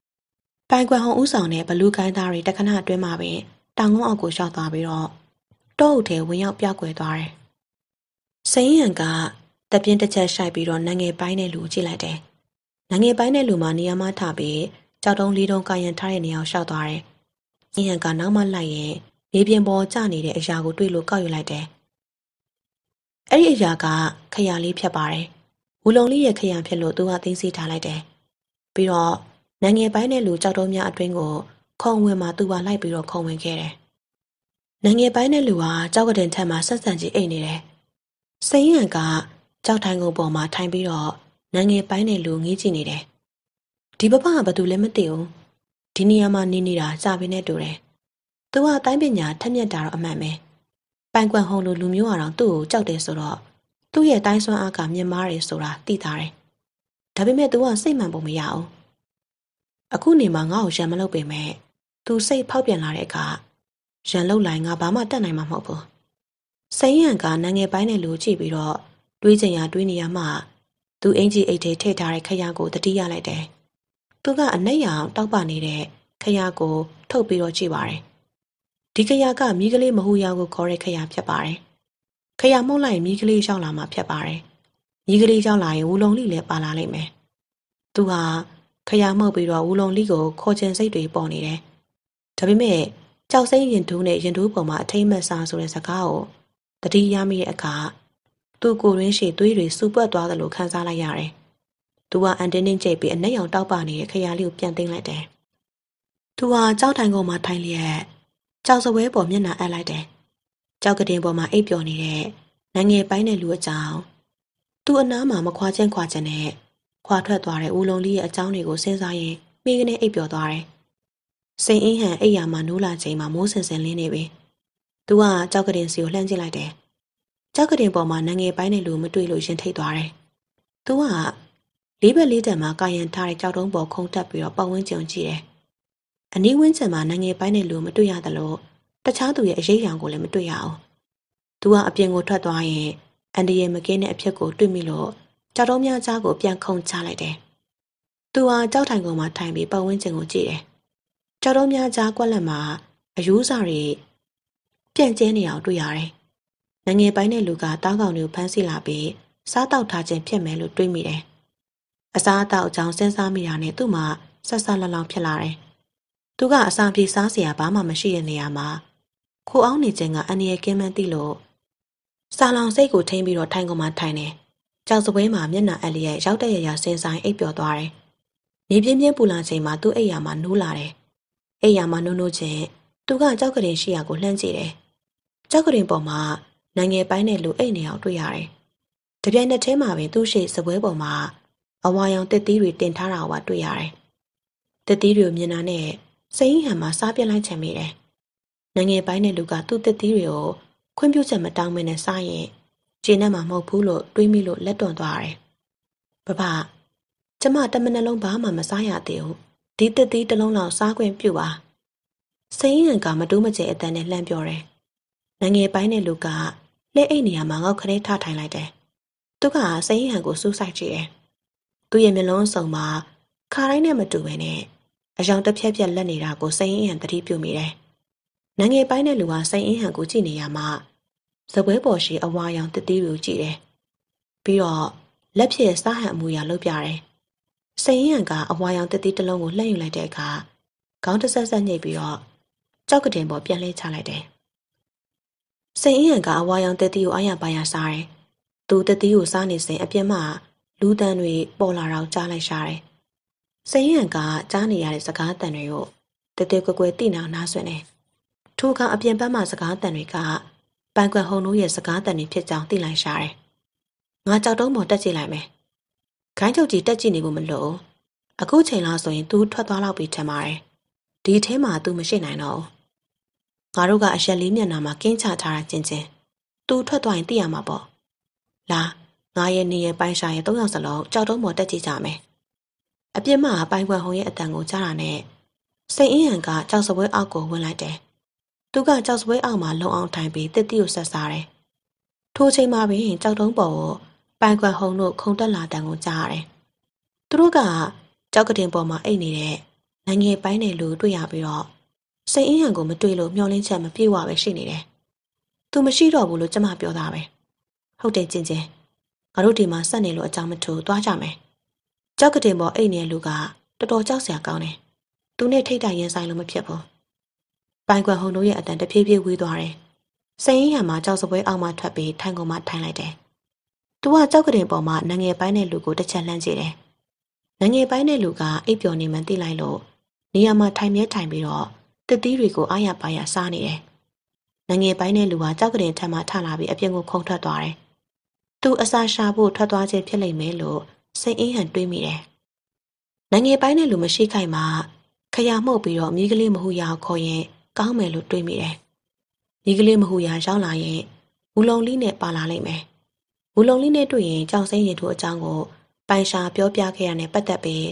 A: ။ပိုင်ကွန်ဟွန်ဦးဆောင်တဲ့ဘလူးကိုင်းသားတွေတခဏအတွင်းမှာပဲတောင်ကုန်းအောက်ကိုရှောက်သွားပြီးတော့တောအုပ်ထဲဝင်ရောက်ပြောက်ွယ်သွားတယ်။စိန်ရန်ကတပြင်းတစ်ချက်ရှိုက်ပြီးတော့နငယ်ပိုင်းတဲ့လူကိုကြည့်လိုက်တယ်။နိုင်ငံပိုင်းတဲ့လူမှနေရာမှထပြီးကြောက်တုံးလေးတုံးကာရန်ထားတဲ့နေရာကိုရှောက်သွားတယ်။ညဟန်ကနောက်မှလိုက်ရင်နေပြင်ပေါ်ကျနေတဲ့အရာကိုတွေ့လို့ကောက်ယူလိုက်တယ်။အဲ့ဒီအရာက ခရံလေးဖြတ်ပါတယ်။ဘူလုံလေးရဲ့ခရံဖြတ်လို့သူကသိမ်းဆီးထားလိုက်တယ်။ပြီးတော့နိုင်ငံပိုင်းတဲ့လူကြောက်တုံးများအတွင်းကိုခုံဝင်မှသူကလိုက်ပြီးတော့ခုံဝင်ခဲ့တယ်။နိုင်ငံပိုင်းတဲ့လူကကြောက်ကတင်ထက်မှဆက်ဆံကြီးအိတ်နေတယ်။စိန်ဟန်ကကြောက်ထိုင်ကုန်ပေါ်မှာထိုင်ပြီးတော့နငယ်ပိုင်းတဲ့လူငေးကြည့်နေတယ်။ဒီပပကဘာသူလဲမသိဘူး။ဒီနေရာမှာနေနေတာစာပေနဲ့တူတယ်။သူကတိုင်းပညာထက်မြက်တာတော့အမှန်ပဲ။ပိုင်ကွမ်ဟုံလိုလူမျိုးအောင်သူ့ကိုကြောက်တယ်ဆိုတော့သူ့ရဲ့တိုင်းစွမ်းအားကမြင်မာတယ်ဆိုတာသိသားတယ်။ဒါပေမဲ့သူကစိတ်မှန်ပုံမရဘူး။အခုနေမှာငါ့ကိုရံမလုပ်ပေမဲ့သူစိတ်ဖောက်ပြန်လာတဲ့အခါရန်လုတ်လိုက်ငါဘာမှတတ်နိုင်မှာမဟုတ်ဘူး။စိန်ရန်ကနငယ်ပိုင်းတဲ့လူကြည့်ပြီးတော့တွေးချင်ရာတွေးနေရမှသူအင်ကြီးအိတ်ထဲထည့်ထားတဲ့ခရကိုတတိရလိုက်တယ်။သူကအနက်ရောင်တောက်ပနေတဲ့ခရကို ထုတ်ပြီးတော့ကြည့်ပါတယ်။ဒီခရကမိကလေးမဟူရောင်ကို ခေါ်တဲ့ခရဖြစ်ပါတယ်။ခရမှုတ်လိုက်မိကလေးရောက်လာမှဖြစ်ပါတယ်။မိကလေးရောက်လာရင်ဝူလုံလိလည်းပါလာလိမ့်မယ်။သူဟာခရမှုတ်ပြီးတော့ဝူလုံလိကိုခေါ်ချင်စိတ်တွေပေါ်နေတယ်။ဒါပေမဲ့ကြောက်စိမ့်ရင်ဒူးနဲ့ရင်ဒူးပေါ်မှာအထိမ့်မဆာဆိုတဲ့စကားကိုတတိရမိတဲ့အခါသူ့ကိုရင်းရှိသွေးတွေစူပွက်သွားတယ်လို့ခံစားလိုက်ရတယ်။သူကအန်တင်းတင်းကျိတ်ပြီးအနက်ရောင်တောက်ပနေတဲ့ခရီးလေးကိုပြန်သိမ်းလိုက်တယ်။သူဟာကြောက်တိုင်ကုန်မှာထိုင်လျက်ကြောက်စပွဲပေါ်မျက်နှာအပ်လိုက်တယ်။ကြောက်ကတင်ပေါ်မှာအိပ်ပျော်နေတဲ့နိုင်ငံပိုင်းတဲ့လူအကြောင်းသူအနားမှာမခွာချင်းခွာချင်းနဲ့ခွာထွက်သွားတဲ့ဦးလုံးလေးရဲ့အကြောင်းတွေကိုစဉ်းစားရင်းမိကနေအိပ်ပျော်သွားတယ်။စိန်အင်းဟန်အိပ်ယာမှာနိုးလာချိန်မှာမိုးဆင်ဆင်လင်းနေပြီ။သူကကြောက်ကတင်စီကိုလှမ်းကြည့်လိုက်တယ်။ကြောက်ကတင်ပေါ်မှာနငယ်ပိုင်းတဲ့လူမတွေ့လို့ရင်ထိတ်သွားတယ်။သူကလေးဘက်လေးတံမှာကာယံထားတဲ့ကြောက်တုံးပေါ်ခုန်တက်ပြီးတော့ပတ်ဝန်းကျင်ကြည့်တယ်။အနီးဝန်းကျင်မှာနငယ်ပိုင်းတဲ့လူမတွေ့ရသလိုတခြားသူရဲ့အရေးအယံကိုလည်းမတွေ့ရအောင်။သူကအပြင်ကိုထွက်သွားရင်အန်ဒီရဲ့မကင်းတဲ့အဖြစ်ကိုတွေ့မိလို့ကြောက်တုံးများကြားကိုပြန်ခုန်ချလိုက်တယ်။သူဟာကြောက်ထိုင်ကုန်မှာထိုင်ပြီးပတ်ဝန်းကျင်ကိုကြည့်တယ်။ကြောက်တုံးများကြားကွက်လက်မှာအယူးစာတွေပြန့်ကျဲနေအောင်တွေ့ရတယ်ငငယ်ပိုင်းတဲ့လူကတားကောင်တွေကိုဖမ်းဆီးလာပြီးစားတောက်ထားခြင်းဖြစ်မယ်လို့တွေးမိတယ်။အစားအသောက်အကြောင်းစဉ်းစားမိတာနဲ့သူ့မှာဆက်ဆက်လောင်လောင်ဖြစ်လာတယ်။သူကအစာပြေစားစရာဘာမှမရှိတဲ့နေရာမှာခိုးအောင်နေခြင်းကအန္တရာယ်ကင်းမှန်းသိလို့စာလောင်စိတ်ကိုထိမ့်ပြီးတော့ထိုင်ကုန်မှထိုင်တယ်။ကြောက်စပွဲမှာမျက်နှာအက်လျက်ရောက်တဲ့ရရစင်ဆိုင်အိပ်ပျော်သွားတယ်။နေပြင်းပြင်းပူလာချိန်မှာသူ့အိမ်ယာမှာနိုးလာတယ်။အိမ်ယာမှာနိုးနိုးချင်းသူကကြောက်ကလေးရှိရာကိုလှမ်းကြည့်တယ်။ကြောက်ကလေးပေါ်မှာနိုင်ငံပိုင်းနဲ့လူအိတ်နေအောင်တွေ့ရတယ်။တပြိုင်နက်တည်းမှာပဲသူ့ရှိစပွဲပေါ်မှာအဝါရောင်တက်သီးတွေတင်ထားတာကိုတွေ့ရတယ်။တက်သီးတွေကိုမြင်တာနဲ့စိမ့်ဟန်မှာစားပြက်လိုက်ချင်မိတယ်။နိုင်ငံပိုင်းတဲ့လူကသူ့တက်သီးတွေကိုခွင့်ပြုချက်မတောင်းမနဲ့စားရင်ကျေနပ်မှာမဟုတ်ဘူးလို့တွေးမိလို့လက်တွန့်သွားတယ်။ဘဘကျမတမနှလုံးဘာမှမစားရသေးဘူး။ဒီတက်သီးတစ်လုံးလောက်စားခွင့်ပြုပါ။စိမ့်ဟန်ကမတူးမကျဲအတန်းနဲ့လှမ်းပြောတယ်။နိုင်ငံပိုင်းတဲ့လူကလက်အိတ်နေရာမှာငေါက်ခရဲထထိုင်လိုက်တယ်။သူကစိတ်ဟန်ကိုစူးစိုက်ကြည့်တယ်။သူ့ရဲ့မျက်လုံးစုံမှာခါတိုင်းနဲ့မတူဘဲနဲ့အယောင်တစ်ဖြက်ဖြက်လက်နေတာကိုစိတ်ဟန်သတိပြုမိတယ်။နငယ်ပိုင်းတဲ့လူကစိတ်ဟန်ကိုကြည့်နေရမှာဇပွဲပေါ်ရှိအဝါရောင်တစ်သေးကိုကြည့်တယ်။ပြီးတော့လက်ဖြည့်စားဟန်အမူအရာလုပ်ပြတယ်။စိတ်ဟန်ကအဝါရောင်တစ်သေးတစ်လုံးကိုလှည့်ယူလိုက်တဲ့အခါခေါင်းတစ်ဆက်ဆက်ညှိပြီးတော့ကြောက်ကတင်ပေါ်ပြန်လှည့်ချလိုက်တယ်။စိန်အင်းဟန်ကအဝါရောင်တက်တီကိုအာရပါရစားတယ်။သူတက်တီကိုစားနေစဉ်အပြင်းမှလူတန်တွေပေါ်လာတော့ကြားလိုက်ရှာတယ်။စိန်အင်းဟန်ကကြားနေရတဲ့စကားတန်တွေကိုတဲတဲကွယ်ကွယ်သိနာနားဆွနေ။ထိုအခါအပြင်ဘက်မှစကားတန်တွေကပန်ကွယ်ဟုံတို့ရဲ့စကားတန်တွေဖြစ်ကြောင်းသိလိုက်ရှာတယ်။ငါကြောက်တုံးပေါ်တက်ကြည့်လိုက်မယ်။ခိုင်းချုပ်ကြီးတက်ကြည့်နေဖို့မလို့အခုချိန်လားဆိုရင် तू ထွက်သွားတော့ပြီထင်ပါတယ်။ဒီထဲမှာ तू မရှိနိုင်တော့ဘူး။ငါတို့ကအရက်လေးမျက်နှာမှာကင်းချထားတာချင်းချင်းသူထွက်သွားရင်သိရမှာပေါ့လာငါရဲ့နေရပိုင်းရှာရဲ့၃ယောက်စလုံးကြောက်တော့မော်တက်ကြည့်ကြမယ်အပြစ်မှာပိုင်းခွက်ဟုံရဲ့အတန်ကိုကြားတာနဲ့စိန်အင်းဟန်ကကြောက်စပွဲအောက်ကိုဝင်လိုက်တယ်သူကကြောက်စပွဲအောက်မှာလုံအောင်ထိုင်ပြီးတစ်တိကိုဆက်စားတယ်ထိုချိန်မှာပင်ကြောက်တုံးပေါ်ကိုပိုင်းခွက်ဟုံတို့ခုန်တက်လာတန်ကိုကြားရတယ်သူတို့ကကြောက်ကတင်ပေါ်မှာအိတ်နေတဲ့နိုင်ငံပိုင်းတဲ့လူတွေ့ရပြီးတော့စိတ်အင်းဟန်ကိုမတွေ့လို့မျောလင်းချက်မပြေဝပဲရှိနေတယ်။ "तू မရှိတော့ဘူး"လို့ကျမပြောတာပဲ။ဟုတ်တယ်ကျင်ကျင်။ငါတို့ဒီမှာဆက်နေလို့အကြောင်းမထူသွားကြမယ်။ကြောက်ကတင်ပေါ်အိတ်နေလူကတော်တော်ကြောက်စရာကောင်းတယ်။"သူနဲ့ထိတ်တိုင်ရင်ဆိုင်လို့မဖြစ်ဘူး။ပိုင်ကွယ်ဟုန်တို့ရဲ့အတန်တဖြည်းဖြည်းဝေးသွားတယ်။စိတ်အင်းဟန်မှာကြောက်စပွဲအောက်မှထွက်ပြီးထိုင်ကုန်မှထိုင်လိုက်တယ်။ "तू ကကြောက်ကတင်ပေါ်မှာနငယ်ပိုင်းတဲ့လူကိုတစ်ချက်လှမ်းကြည့်တယ်။နငယ်ပိုင်းတဲ့လူကအိပ်ပျော်နေမှန်းသိလိုက်လို့နေရာမှာထိုင်မြဲထိုင်ပြီးတော့တသီးတွေကိုအာရပါရစားနေတယ်။နိုင်ငံပိုင်းတဲ့လူဟာကြောက်ကလေးထံမှထလာပြီးအပြင်ကိုခုန်ထွက်သွားတယ်။သူအစာရှာဖို့ထွက်သွားခြင်းဖြစ်လိမ့်မယ်လို့စိတ်အင်းဟန်တွေးမိတယ်။နိုင်ငံပိုင်းတဲ့လူမရှိခိုင်မှာခရမှုတ်ပြီးတော့မိကလေးမဟုရာခေါ်ရင်ကောင်းမယ်လို့တွေးမိတယ်။မိကလေးမဟုရာရောက်လာရင်မူလုံလေးနဲ့ပါလာလိမ့်မယ်။မူလုံလေးနဲ့တွေ့ရင်ကြောင်စိမ့်ရင်တို့အကြောင်းကိုပိုင်ရှာပြောပြခဲ့ရတဲ့ပတ်သက်ပြီး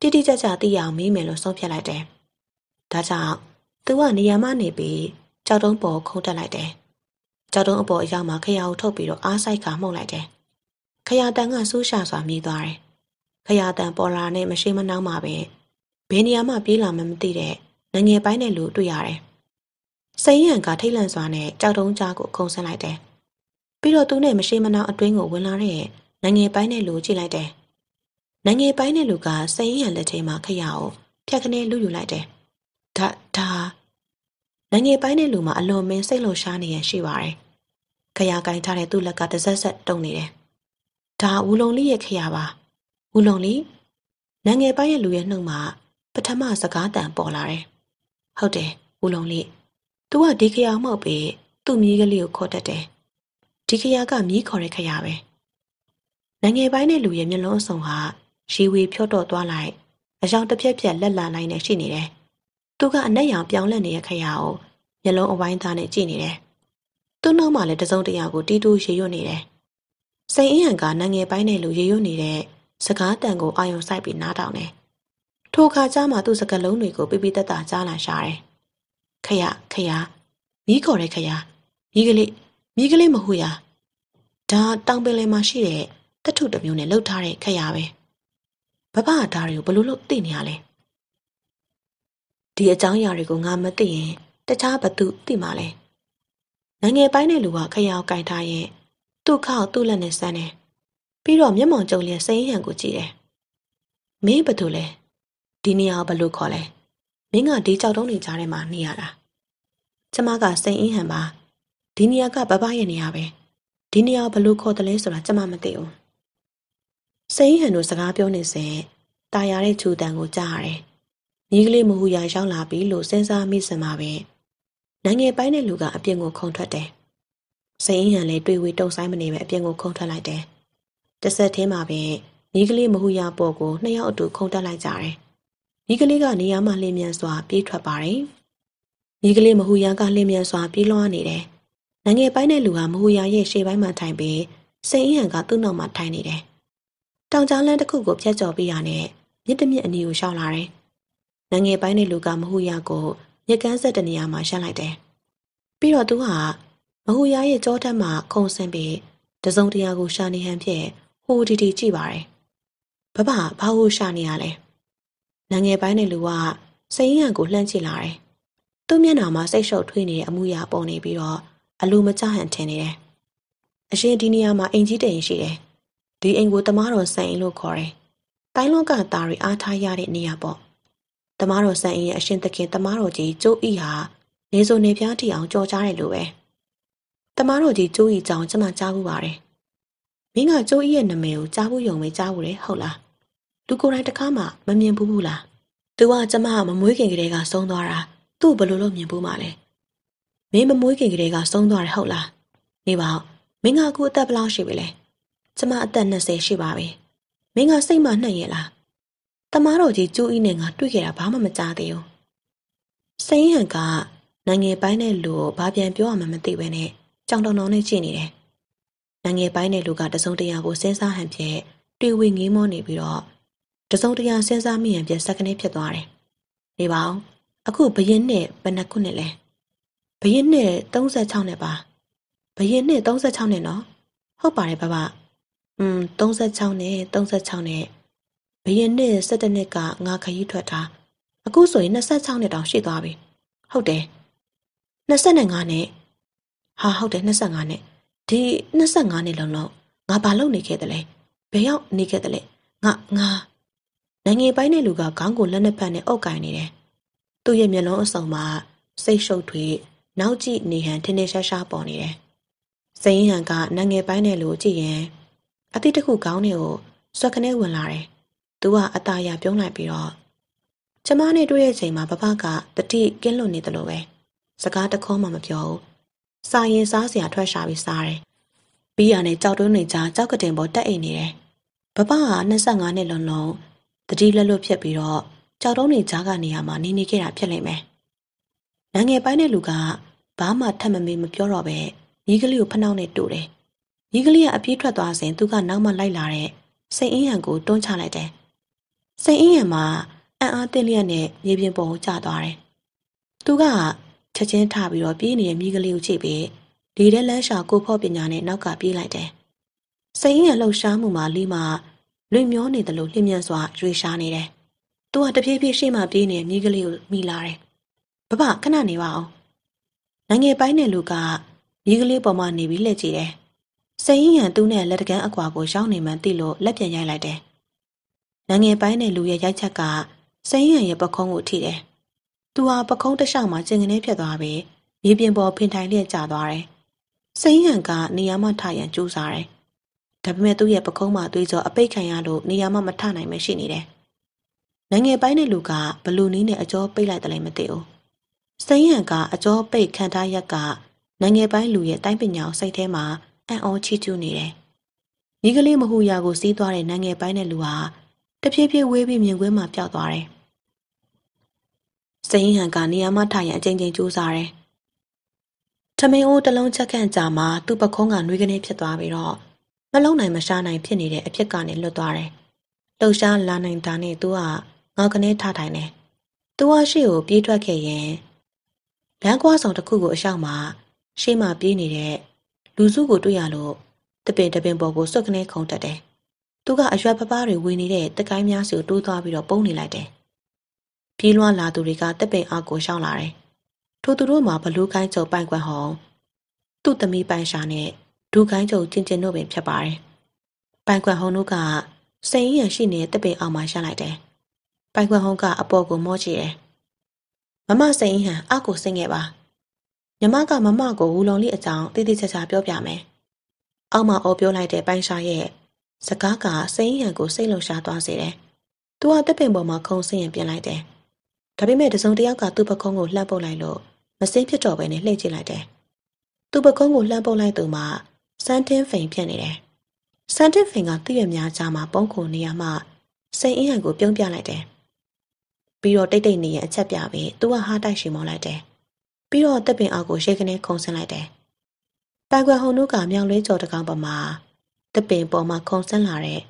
A: တိတိကျကျသိအောင်မေးမယ်လို့ဆုံးဖြတ်လိုက်တယ်။ဒါကြောင့်သူကနေရာမနေပြီးကြောက်တုံးပေါ်ခုံတက်လိုက်တယ်။ကြောက်တုံးအပေါ်အရောက်မှာခရာကိုထုတ်ပြီးတော့အားဆိုင်ကမှုတ်လိုက်တယ်။ခရာတန်ကဆူးရှာစွာမြည်သွားတယ်။ခရာတန်ပေါ်လာနဲ့မရှိမနှောင်းမှာပဲဘယ်နေရာမှပြေးလာမှမသိတဲ့နိုင်ငံပိုင်းတဲ့လူတွေ့ရတယ်။စိန်ရန်ကထိတ်လန့်စွာနဲ့ကြောက်တုံးကြားကိုခုံဆင်းလိုက်တယ်။ပြီးတော့သူနဲ့မရှိမနှောင်းအတွင်းကိုဝင်လာတဲ့နိုင်ငံပိုင်းတဲ့လူကြည့်လိုက်တယ်။နိုင်ငံပိုင်းတဲ့လူကစိန်ရန်လက်ထဲမှာခရာကိုဖြတ်ခနဲလူယူလိုက်တယ်။ဒါဒါနိုင်ငံပိုင်းတဲ့လူမှာအလွန်မင်းစိတ်လှုပ်ရှားနေရရှိပါတယ်။ခရကင်ထားတဲ့သူ့လက်ကတစက်ဆက်တုံနေတယ်။ဒါဝူလုံလေးရဲ့ခရပါ။ဝူလုံလေးနိုင်ငံပိုင်းရဲ့လူရဲ့နှုတ်မှာပထမစကားတန်ပေါ်လာတယ်။ဟုတ်တယ်ဝူလုံလေး။ तू ကဒီခရမဟုတ်ပဲသူ့မြီးကလေးကိုခေါ်တတ်တယ်။ဒီခရကမြီးခေါ်တဲ့ခရပဲ။နိုင်ငံပိုင်းတဲ့လူရဲ့မျက်လုံးအစုံဟာရေဝေဖြော့တော့သွားလိုက်အယောင်တစ်ဖြက်ဖြက်လက်လာနိုင်နေရှိနေတယ်။သူကအနက်ရောင်ပြောင်းလဲနေတဲ့ခရာကိုမျက်လုံးအဝိုင်းသားနဲ့ကြည့်နေတယ်။သူ့နောက်မှာလည်းတစုံတရာကိုတီးတူးရေရွတ်နေတယ်။စိန်အင်းဟန်ကနငယ်ပိုင်းနဲ့လူရေရွတ်နေတဲ့စကားတန်ကိုအာရုံစိုက်ပြီးနားထောင်တယ်။ထိုခါကျမှသူ့စကားလုံးတွေကိုပြပြတတ်တာကြားလာရှာတယ်။ခရခရမိခေါ်တဲ့ခရမိကလေးမိကလေးမဟုတ်ရဒါတောင်ပင်လယ်မှာရှိတဲ့တထုတမျိုးနဲ့လှုပ်ထားတဲ့ခရပဲ။ဘဘအသားတွေကိုဘလို့လို့သိနေရလဲ။ဒီအကြောင်းအရာတွေကိုငါမသိရင်တခြားဘသူသိမှာလဲနိုင်ငံပိုင်းတဲ့လူကခရောက်ကင်ထားရဲ့သူ့ခေါက်သူ့လက်နဲ့ဆန်းတယ်ပြီးတော့မျက်မှောင်ကြုံလျက်စိမ်းရံကိုကြည့်တယ်မင်းဘသူလဲဒီနေရာဘလို့ခေါ်လဲမင်းကဒီကြောက်တုံးတွေကြားထဲမှာနေရတာကျမကစိန်အင်းဟန်ပါဒီနေရာကဘဘရဲ့နေရာပဲဒီနေရာဘလို့ခေါ်တယ်လဲဆိုတာကျမမသိဘူးစိန်ဟန်တို့စကားပြောနေစဉ်တာယာတဲ့ခြူတံကိုကြားရတယ်မိကလေးမဟုရာရောက်လာပြီလို့စဉ်းစားမိစမှာပဲနိုင်ငံပိုင်းတဲ့လူကအပြင်ကိုခုံထွက်တယ်စိန်အင်းဟန်လည်းတွေ့ဝေတုံဆိုင်မနေပဲအပြင်ကိုခုံထွက်လိုက်တယ်တဆက်တည်းမှာပဲမိကလေးမဟုရာပေါ်ကိုနှစ်ယောက်အတူခုံတက်လိုက်ကြတယ်မိကလေးကနေရာမှလင်းမြန်စွာ ပြေးထွက်ပါတယ်မိကလေးမဟုရာကလင်းမြန်စွာပြေးလွှားနေတယ်နိုင်ငံပိုင်းတဲ့လူကမဟုရာရဲ့ရှေ့ပိုင်းမှာထိုင်ပြီးစိန်အင်းဟန်ကသူ့နောက်မှာထိုင်နေတယ်တောင်ကြားလန်းတစ်ခုကိုဖြတ်ကျော်ပြီးရနဲ့မြစ်တမြစ်အနီကိုရှောက်လာတယ်နငယ်ပိုင်းတဲ့လူကမဟုရကိုညကန်းဆက်တနေရာမှာရှက်လိုက်တယ်။ပြီးတော့သူဟာမဟုရရဲ့ကြောထက်မှာခုံဆင်းပြီးတစုံတရာကိုရှာနေဟန်ဖြင့်ဟိုဒီဒီကြည့်ပါတယ်။ဘဘဘာကိုရှာနေရလဲ။နငယ်ပိုင်းတဲ့လူကစိမ်းရံကိုလှမ်းကြည့်လာတယ်။သူ့မျက်နှာမှာစိတ်ရှုပ်ထွေးနေတဲ့အမှုရာပေါ်နေပြီးတော့အလိုမကျဟန်ထင်နေတယ်။အရှင်ဒီနေရာမှာအိမ်ကြီးတရင်ရှိတယ်။ဒီအိမ်ကိုတမားတော်ဆိုင်လို့ခေါ်တယ်။တိုင်းလွန်ကသားတွေအားထားရတဲ့နေရာပေါ့တမားတော်ဆန်အင်းရဲ့အရှင်သခင်တမားတော်ကြီးကျိုးဤဟာနေစုံနေပြားထီအောင်ကြော်ကြားတယ်လို့ပဲတမားတော်ကြီးကျိုးဤကြောင့်ကျွန်မကြားဘူးပါတယ်မင်းကကျိုးဤရဲ့နာမည်ကိုကြားဘူးယုံပဲကြားဘူးလေဟုတ်လားလူကိုယ်တိုင်တခါမှမမြင်ဘူးဘူးလားသူကကျမမမွေးခင်ကလေးကဆုံးသွားတာသူ့ဘလို့လို့မြင်ဘူးမှလဲမင်းမမွေးခင်ကလေးကဆုံးသွားတယ်ဟုတ်လားနေပါမင်းကအခုအသက်ဘယ်လောက်ရှိပြီလဲကျမအသက်20ရှိပါပြီမင်းကစိတ်မနှံ့ရဲ့လားတမားတော်ကြီးကျိုးဤနဲ့ငါတွေ့ခဲ့တာဘာမှမကြားသေးဘူး။စိန်ဟန်ကနိုင်ငံပိုင်းတဲ့လူကိုဘာပြန်ပြောရမှမသိပဲနဲ့ကြောင်တောင်တောင်နဲ့ကြည့်နေတယ်။နိုင်ငံပိုင်းတဲ့လူကတစုံတရာကိုစဉ်းစားဟန်ဖြင့်တွေ့ဝေငေးမောနေပြီးတော့တစုံတရာစဉ်းစားမိဟန်ဖြင့်စက္ကန့်ဖြစ်သွားတယ်။နေပါဦး။အခုဘရင်နဲ့ဘယ်နှခုနဲ့လဲ။ဘရင်နဲ့36နဲ့ပါ။ဘရင်နဲ့36နဲ့နော်။ဟုတ်ပါတယ်ဘဘ။อืม36နဲ့36နဲ့ဘယင်နှစ်17နှစ်ကငါခရီးထွက်တာအခုဆိုရင်26နှစ်တောင်ရှိသွားပြီဟုတ်တယ်25နှစ်ဟာဟုတ်တယ်25နှစ်ဒီ25နှစ်လုံးလုံးငါဘာလုပ်နေခဲ့သလဲဘယ်ရောက်နေခဲ့သလဲငါငါနိုင်ငံပိုင်းတဲ့လူကခေါင်းကိုလက်နှစ်ဖက်နဲ့အုပ်ကိုင်နေတယ်သူ့ရဲ့မျက်လုံးအစုံမှာစိတ်ရှုပ်ထွေးနောက်ကြည့်နေဟန်ထင်းထင်းရှားရှားပေါ်နေတယ်စိန်ဟန်ကနိုင်ငံပိုင်းတဲ့လူကြည့်ရင်အတိတ်တစ်ခုခေါင်းထဲကိုစွက်ခနဲဝင်လာတယ်သူကအตาရပြုံးလိုက်ပြီးတော့ကျမနဲ့တွေ့ရဲ့ချိန်မှာဘဘကတတိကင်းလွတ်နေတယ်လို့ပဲစကားတခေါမှမပြောဘူးစာရင်စားစရာထွက်ရှာပြီးစားတယ်ပြီးရနဲ့ကြောက်တွန်းနေကြကြောက်ကတင်ပေါ်တက်အိမ်နေတယ်ဘဘက25နှစ်လုံးလုံးတတိလက်လွတ်ဖြစ်ပြီးတော့ကြောက်တုံးနေကြားကနေရာမှာနေနေခဲ့တာဖြစ်လိမ့်မယ်နိုင်ငံပိုင်းတဲ့လူကဘာမှထပ်မမေးမပြောတော့ပဲညီကလေးကိုဖနှောင်းနဲ့တူတယ်ညီကလေးကအပြေးထွက်သွားစဉ်သူက နောက်မှလိုက်လာတဲ့စိတ်အင်းရံကိုတွန်းချလိုက်တယ်စိန်အင်းရံမှာအံ့အားသင့်လျက်နဲ့မြေပြင်ပေါ်ကိုကျသွားတယ်။သူကချက်ချင်းထပြီးတော့ပြေးနေတဲ့မိကလေးကိုချိန်ပြီးလေတဲ့လမ်းရှာကိုဖော့ပညာနဲ့နောက်ကပြေးလိုက်တယ်။စိန်အင်းရလှုပ်ရှားမှုမှာလိမလွင်မျောနေတယ်လို့လျင်မြန်စွာရွေရှားနေတယ်။သူကတဖြည်းဖြည်းရှေ့မှပြေးနေတဲ့မိကလေးကိုမိလာတယ်။ဘဘခဏနေပါအောင်။နိုင်ငံပိုင်းတဲ့လူကမိကလေးပေါ်မှာနေပြီးလှည့်ကြည့်တယ်။စိန်အင်းရသူ့နဲ့လက်တကန်းအကွာကိုရောက်နေမှသိလို့လက်ပြန်ရိုက်လိုက်တယ်နိုင်ငံပိုင်းတဲ့လူရဲ့ရိုက်ချက်ကစိမ်းရံရဲ့ပခုံးကိုထိတယ်။သူဟာပခုံးတစ်လျှောက်မှာကျင်ကနေဖြတ်သွားပြီးမြေပြင်ပေါ်ဖင်ထိုင်လျက်ကျသွားတယ်။စိမ်းရံကနေရာမှထရန်ကြိုးစားတယ်။ဒါပေမဲ့သူ့ရဲ့ပခုံးမှာသွေးကြောအပိတ်ခံရလို့နေရာမှမထနိုင်မရှိနေတယ်။နိုင်ငံပိုင်းတဲ့လူကဘလူနီးနဲ့အကြောပိတ်လိုက်တယ်လည်းမသိဘူး။စိမ်းရံကအကြောပိတ်ခံထားရက်ကနိုင်ငံပိုင်းလူရဲ့တိုင်းပညာကိုစိတ်ထဲမှာအံ့ဩချီးကျူးနေတယ်။မိကလေးမဟူရာကိုစီးသွားတဲ့နိုင်ငံပိုင်းတဲ့လူဟာတဖြည်းဖြည်းဝေးပြီးမြင်ကွင်းမှာပျောက်သွားတယ်။စိန်ဟန်ကနေရာမထိုင်ရန်အကြိမ်ကြိမ်ကြိုးစားတယ်။ထမင်းအိုးတစ်လုံးချက်ခန့်ကြာမှသူ့ပခုံးကနှွေးကနေဖြစ်သွားပြီးတော့မလုံးနိုင်မရှားနိုင်ဖြစ်နေတဲ့အဖြစ်ကနေလွတ်သွားတယ်။လှုပ်ရှားလာနိုင်တာနဲ့သူကငေါကနေထထိုင်တယ်။သူကရှေ့ကိုပြေးထွက်ခဲ့ရင်လမ်းကွာဆောင်တစ်ခုကိုအရောက်မှာရှေ့မှာပြေးနေတဲ့လူစုကိုတွေ့ရလို့တပင်တပင်ပေါ်ကိုစွတ်ကနေခုန်တက်တယ်သူကအရွက်ပပားတွေဝင်နေတဲ့တကိုင်းများစုတိုးသွားပြီးတော့ပုံနေလိုက်တယ်။ပြေးလွှားလာသူတွေကတပ်ပင်အောက်ကိုရှောင်းလာတယ်။ထိုသူတို့မှာဘလူးကိုင်းကျုံပိုင်ကွက်ဟောင်းသူ့သမီးပိုင်ရှာနဲ့ဒူကိုင်းကျုံကျင်ကျင်တို့ပင်ဖြစ်ပါတယ်။ပိုင်ကွက်ဟောင်းတို့ကစိန်ရန်ရှိနေတပ်ပင်အောက်မှာရှာလိုက်တယ်။ပိုင်ကွက်ဟောင်းကအပေါ်ကိုမော့ကြည့်တယ်။မမစိန်ဟန်အောက်ကိုဆင်းခဲ့ပါ။ညမကမမကိုဝူလုံလေးအကြောင်းတိတိကျကျပြောပြမယ်။အောက်မှာအော်ပြောလိုက်တဲ့ပိုင်ရှာရဲ့။စကားကစိမ့်ရန်ကိုစိတ်လုံရှားသွားစေတယ်။သူကတပင်ပေါ်မှာခုံစင်းရင်ပြင်လိုက်တယ်။ဒါပေမဲ့တစုံတစ်ယောက်ကသူ့ပကုံးကိုလှမ်းပုတ်လိုက်လို့မစင်းဖြစ်တော့ဘဲနဲ့လှိမ့်ကြည့်လိုက်တယ်။သူ့ပကုံးကိုလှမ်းပုတ်လိုက်သူမှစန်တင်ဖိန်ဖြစ်နေတယ်။စန်တင်ဖိန်ကသူ့ရဲ့များချာမှာပုံခုနေရမှစိမ့်အင်းရန်ကိုပြုံးပြလိုက်တယ်။ပြီးတော့တိတ်တိတ်နေရအချက်ပြပြီးသူကဟားတိုက်ရှင်မောလိုက်တယ်။ပြီးတော့တပင်အောက်ကိုရေကနေခုံစင်းလိုက်တယ်။ပန်ကွယ်ဟုံတို့ကမြောင်လွဲကြော်တကောင်ပေါ်မှာတပင်ပေါ်မှာခုံဆန်းလာတဲ့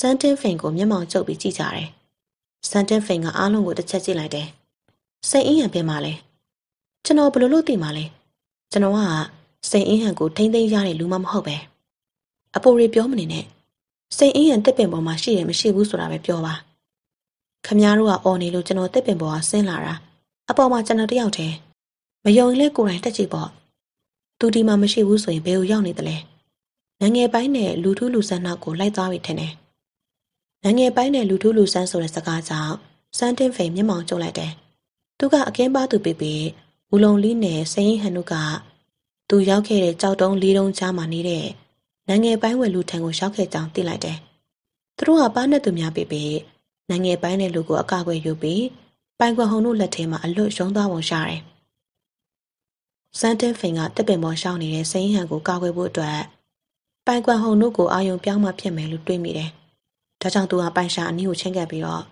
A: စန်တင်ဖင်ကိုမျက်မှောင်ကျုပ်ပြီးကြည့်ကြတယ်။စန်တင်ဖင်ကအားလုံးကိုတစ်ချက်ကြည့်လိုက်တယ်။စိတ်အင်းဟန်ပြင်ပါလေ။ကျွန်တော်ဘယ်လိုလုပ်သိမှာလဲ။ကျွန်တော်ကစိတ်အင်းဟန်ကိုထိမ့်သိမ်းရတဲ့လူမှမဟုတ်ပဲ။အပေါ်ရီပြောမနေနဲ့။စိတ်အင်းဟန်တပင်ပေါ်မှာရှိတယ်မရှိဘူးဆိုတာပဲပြောပါ။ခမည်းတော်ကအော်နေလို့ကျွန်တော်တပင်ပေါ်ကဆင်းလာတာ။အပေါ်မှာကျွန်တော်တယောက်တည်းမယုံရင်လဲကိုယ်တိုင်တက်ကြည့်ပေါ့။သူဒီမှာမရှိဘူးဆိုရင်ဘယ်ကိုရောက်နေသလဲ။ငငယ်ပိုင်းနဲ့လူထုလူဆန်းနောက်ကိုလိုက်သွားပြီထင်တယ်။ငငယ်ပိုင်းနဲ့လူထုလူဆန်းဆိုတဲ့စကားကြောင့်စန်းတင်ဖိန်မျက်မှောင်ကျုပ်လိုက်တယ်။သူကအကင်းပါသူပေပေဘူလုံလီနဲ့စရင်ဟန်တို့ကသူရောက်ခဲ့တဲ့ကြောက်တုံးလေးတုံးချားမှနေတဲ့နိုင်ငံပိုင်းဝယ်လူထံကိုရောက်ခဲ့ကြောင်းသိလိုက်တယ်။သူတို့ကပါနဲ့သူများပေပေနိုင်ငံပိုင်းတဲ့လူကိုအကာအကွယ်ယူပြီးပိုင်ခွန်ဟုံတို့လက်ထဲမှာအလွတ်ရုံးသွားပုံရှာတယ်။စန်တင်ဖိန်ကတပ်ပင်ပေါ်ရှောင်းနေတဲ့စရင်ဟန်ကိုကာကွယ်ဖို့အတွက်ပိုင်ကွမ်ဟုန်တို့ကိုအာယုံပြောင်းမှဖြစ်မယ်လို့တွေးမိတယ်။ဒါကြောင့်သူကပိုင်ရှာအနည်းကိုချင်းကပ်ပြီးတော့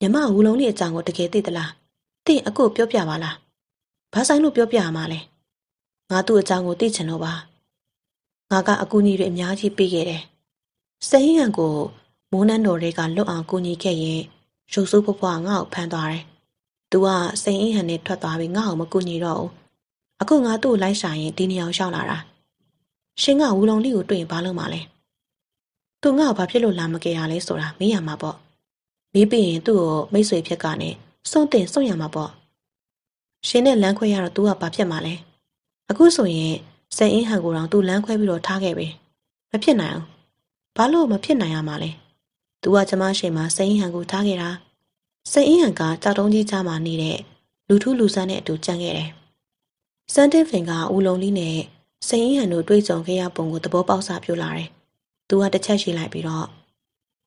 A: မြမဝူလုံးလေးအကြောင်းကိုတကယ်သိသလား။သိရင်အကိုပြောပြပါလား။ဘာဆိုင်လို့ပြောပြရမှာလဲ။ငါသူ့အကြောင်းကိုသိချင်တော့ပါ။ငါကအကူအညီတွေအများကြီးပေးခဲ့တယ်။စဟင်းဟန်ကိုမိုးနှန်းတော်တွေကလွတ်အောင်ကူညီခဲ့ရင်ရုပ်ဆိုးဖွားဖွားငါ့ကိုဖမ်းသွားတယ်။ "तू ကစိန်အင်းဟန်နဲ့ထွက်သွားပြီးငါ့ကိုမကူညီတော့ဘူး။အခုငါသူ့ကိုလိုက်ရှာရင်ဒီနေရာကိုရောက်လာတာ။ရှင်ကဝူလုံလေးကိုတွေ့ရင်ဘာလုပ်မှာလဲသူငါ့ကိုဘာဖြစ်လို့လာမကြရလဲဆိုတာမေးရမှာပေါ့မေးပြီးရင်သူ့ကိုမိတ်ဆွေဖြစ်ကနေစုံတင်စုံရမှာပေါ့ရှင်နဲ့လမ်းခွဲရတော့ तू ကဘာဖြစ်မှာလဲအခုဆိုရင်စင်အင်းဟန်ကိုတော့ तू လမ်းခွဲပြီးတော့ထားခဲ့ပြီမဖြစ်နိုင်အောင်ဘာလို့မဖြစ်နိုင်ရမှာလဲ तू ကကျမရှင်မှာစင်အင်းဟန်ကိုထားခဲ့တာစင်အင်းဟန်ကကြောက်တုံးကြီးကြားမှာနေတဲ့လူထုလူဆန်းနဲ့အတူကြံခဲ့တယ်စန်တင်ဖင်ကဦးလုံးလေးနဲ့စိန်အင်းဟန်တို့တွေ့ကြုံခဲ့ရပုံကိုသဘောပေါက်စာပြလာတယ်။သူကတစ်ချက်ရှိလိုက်ပြီးတော့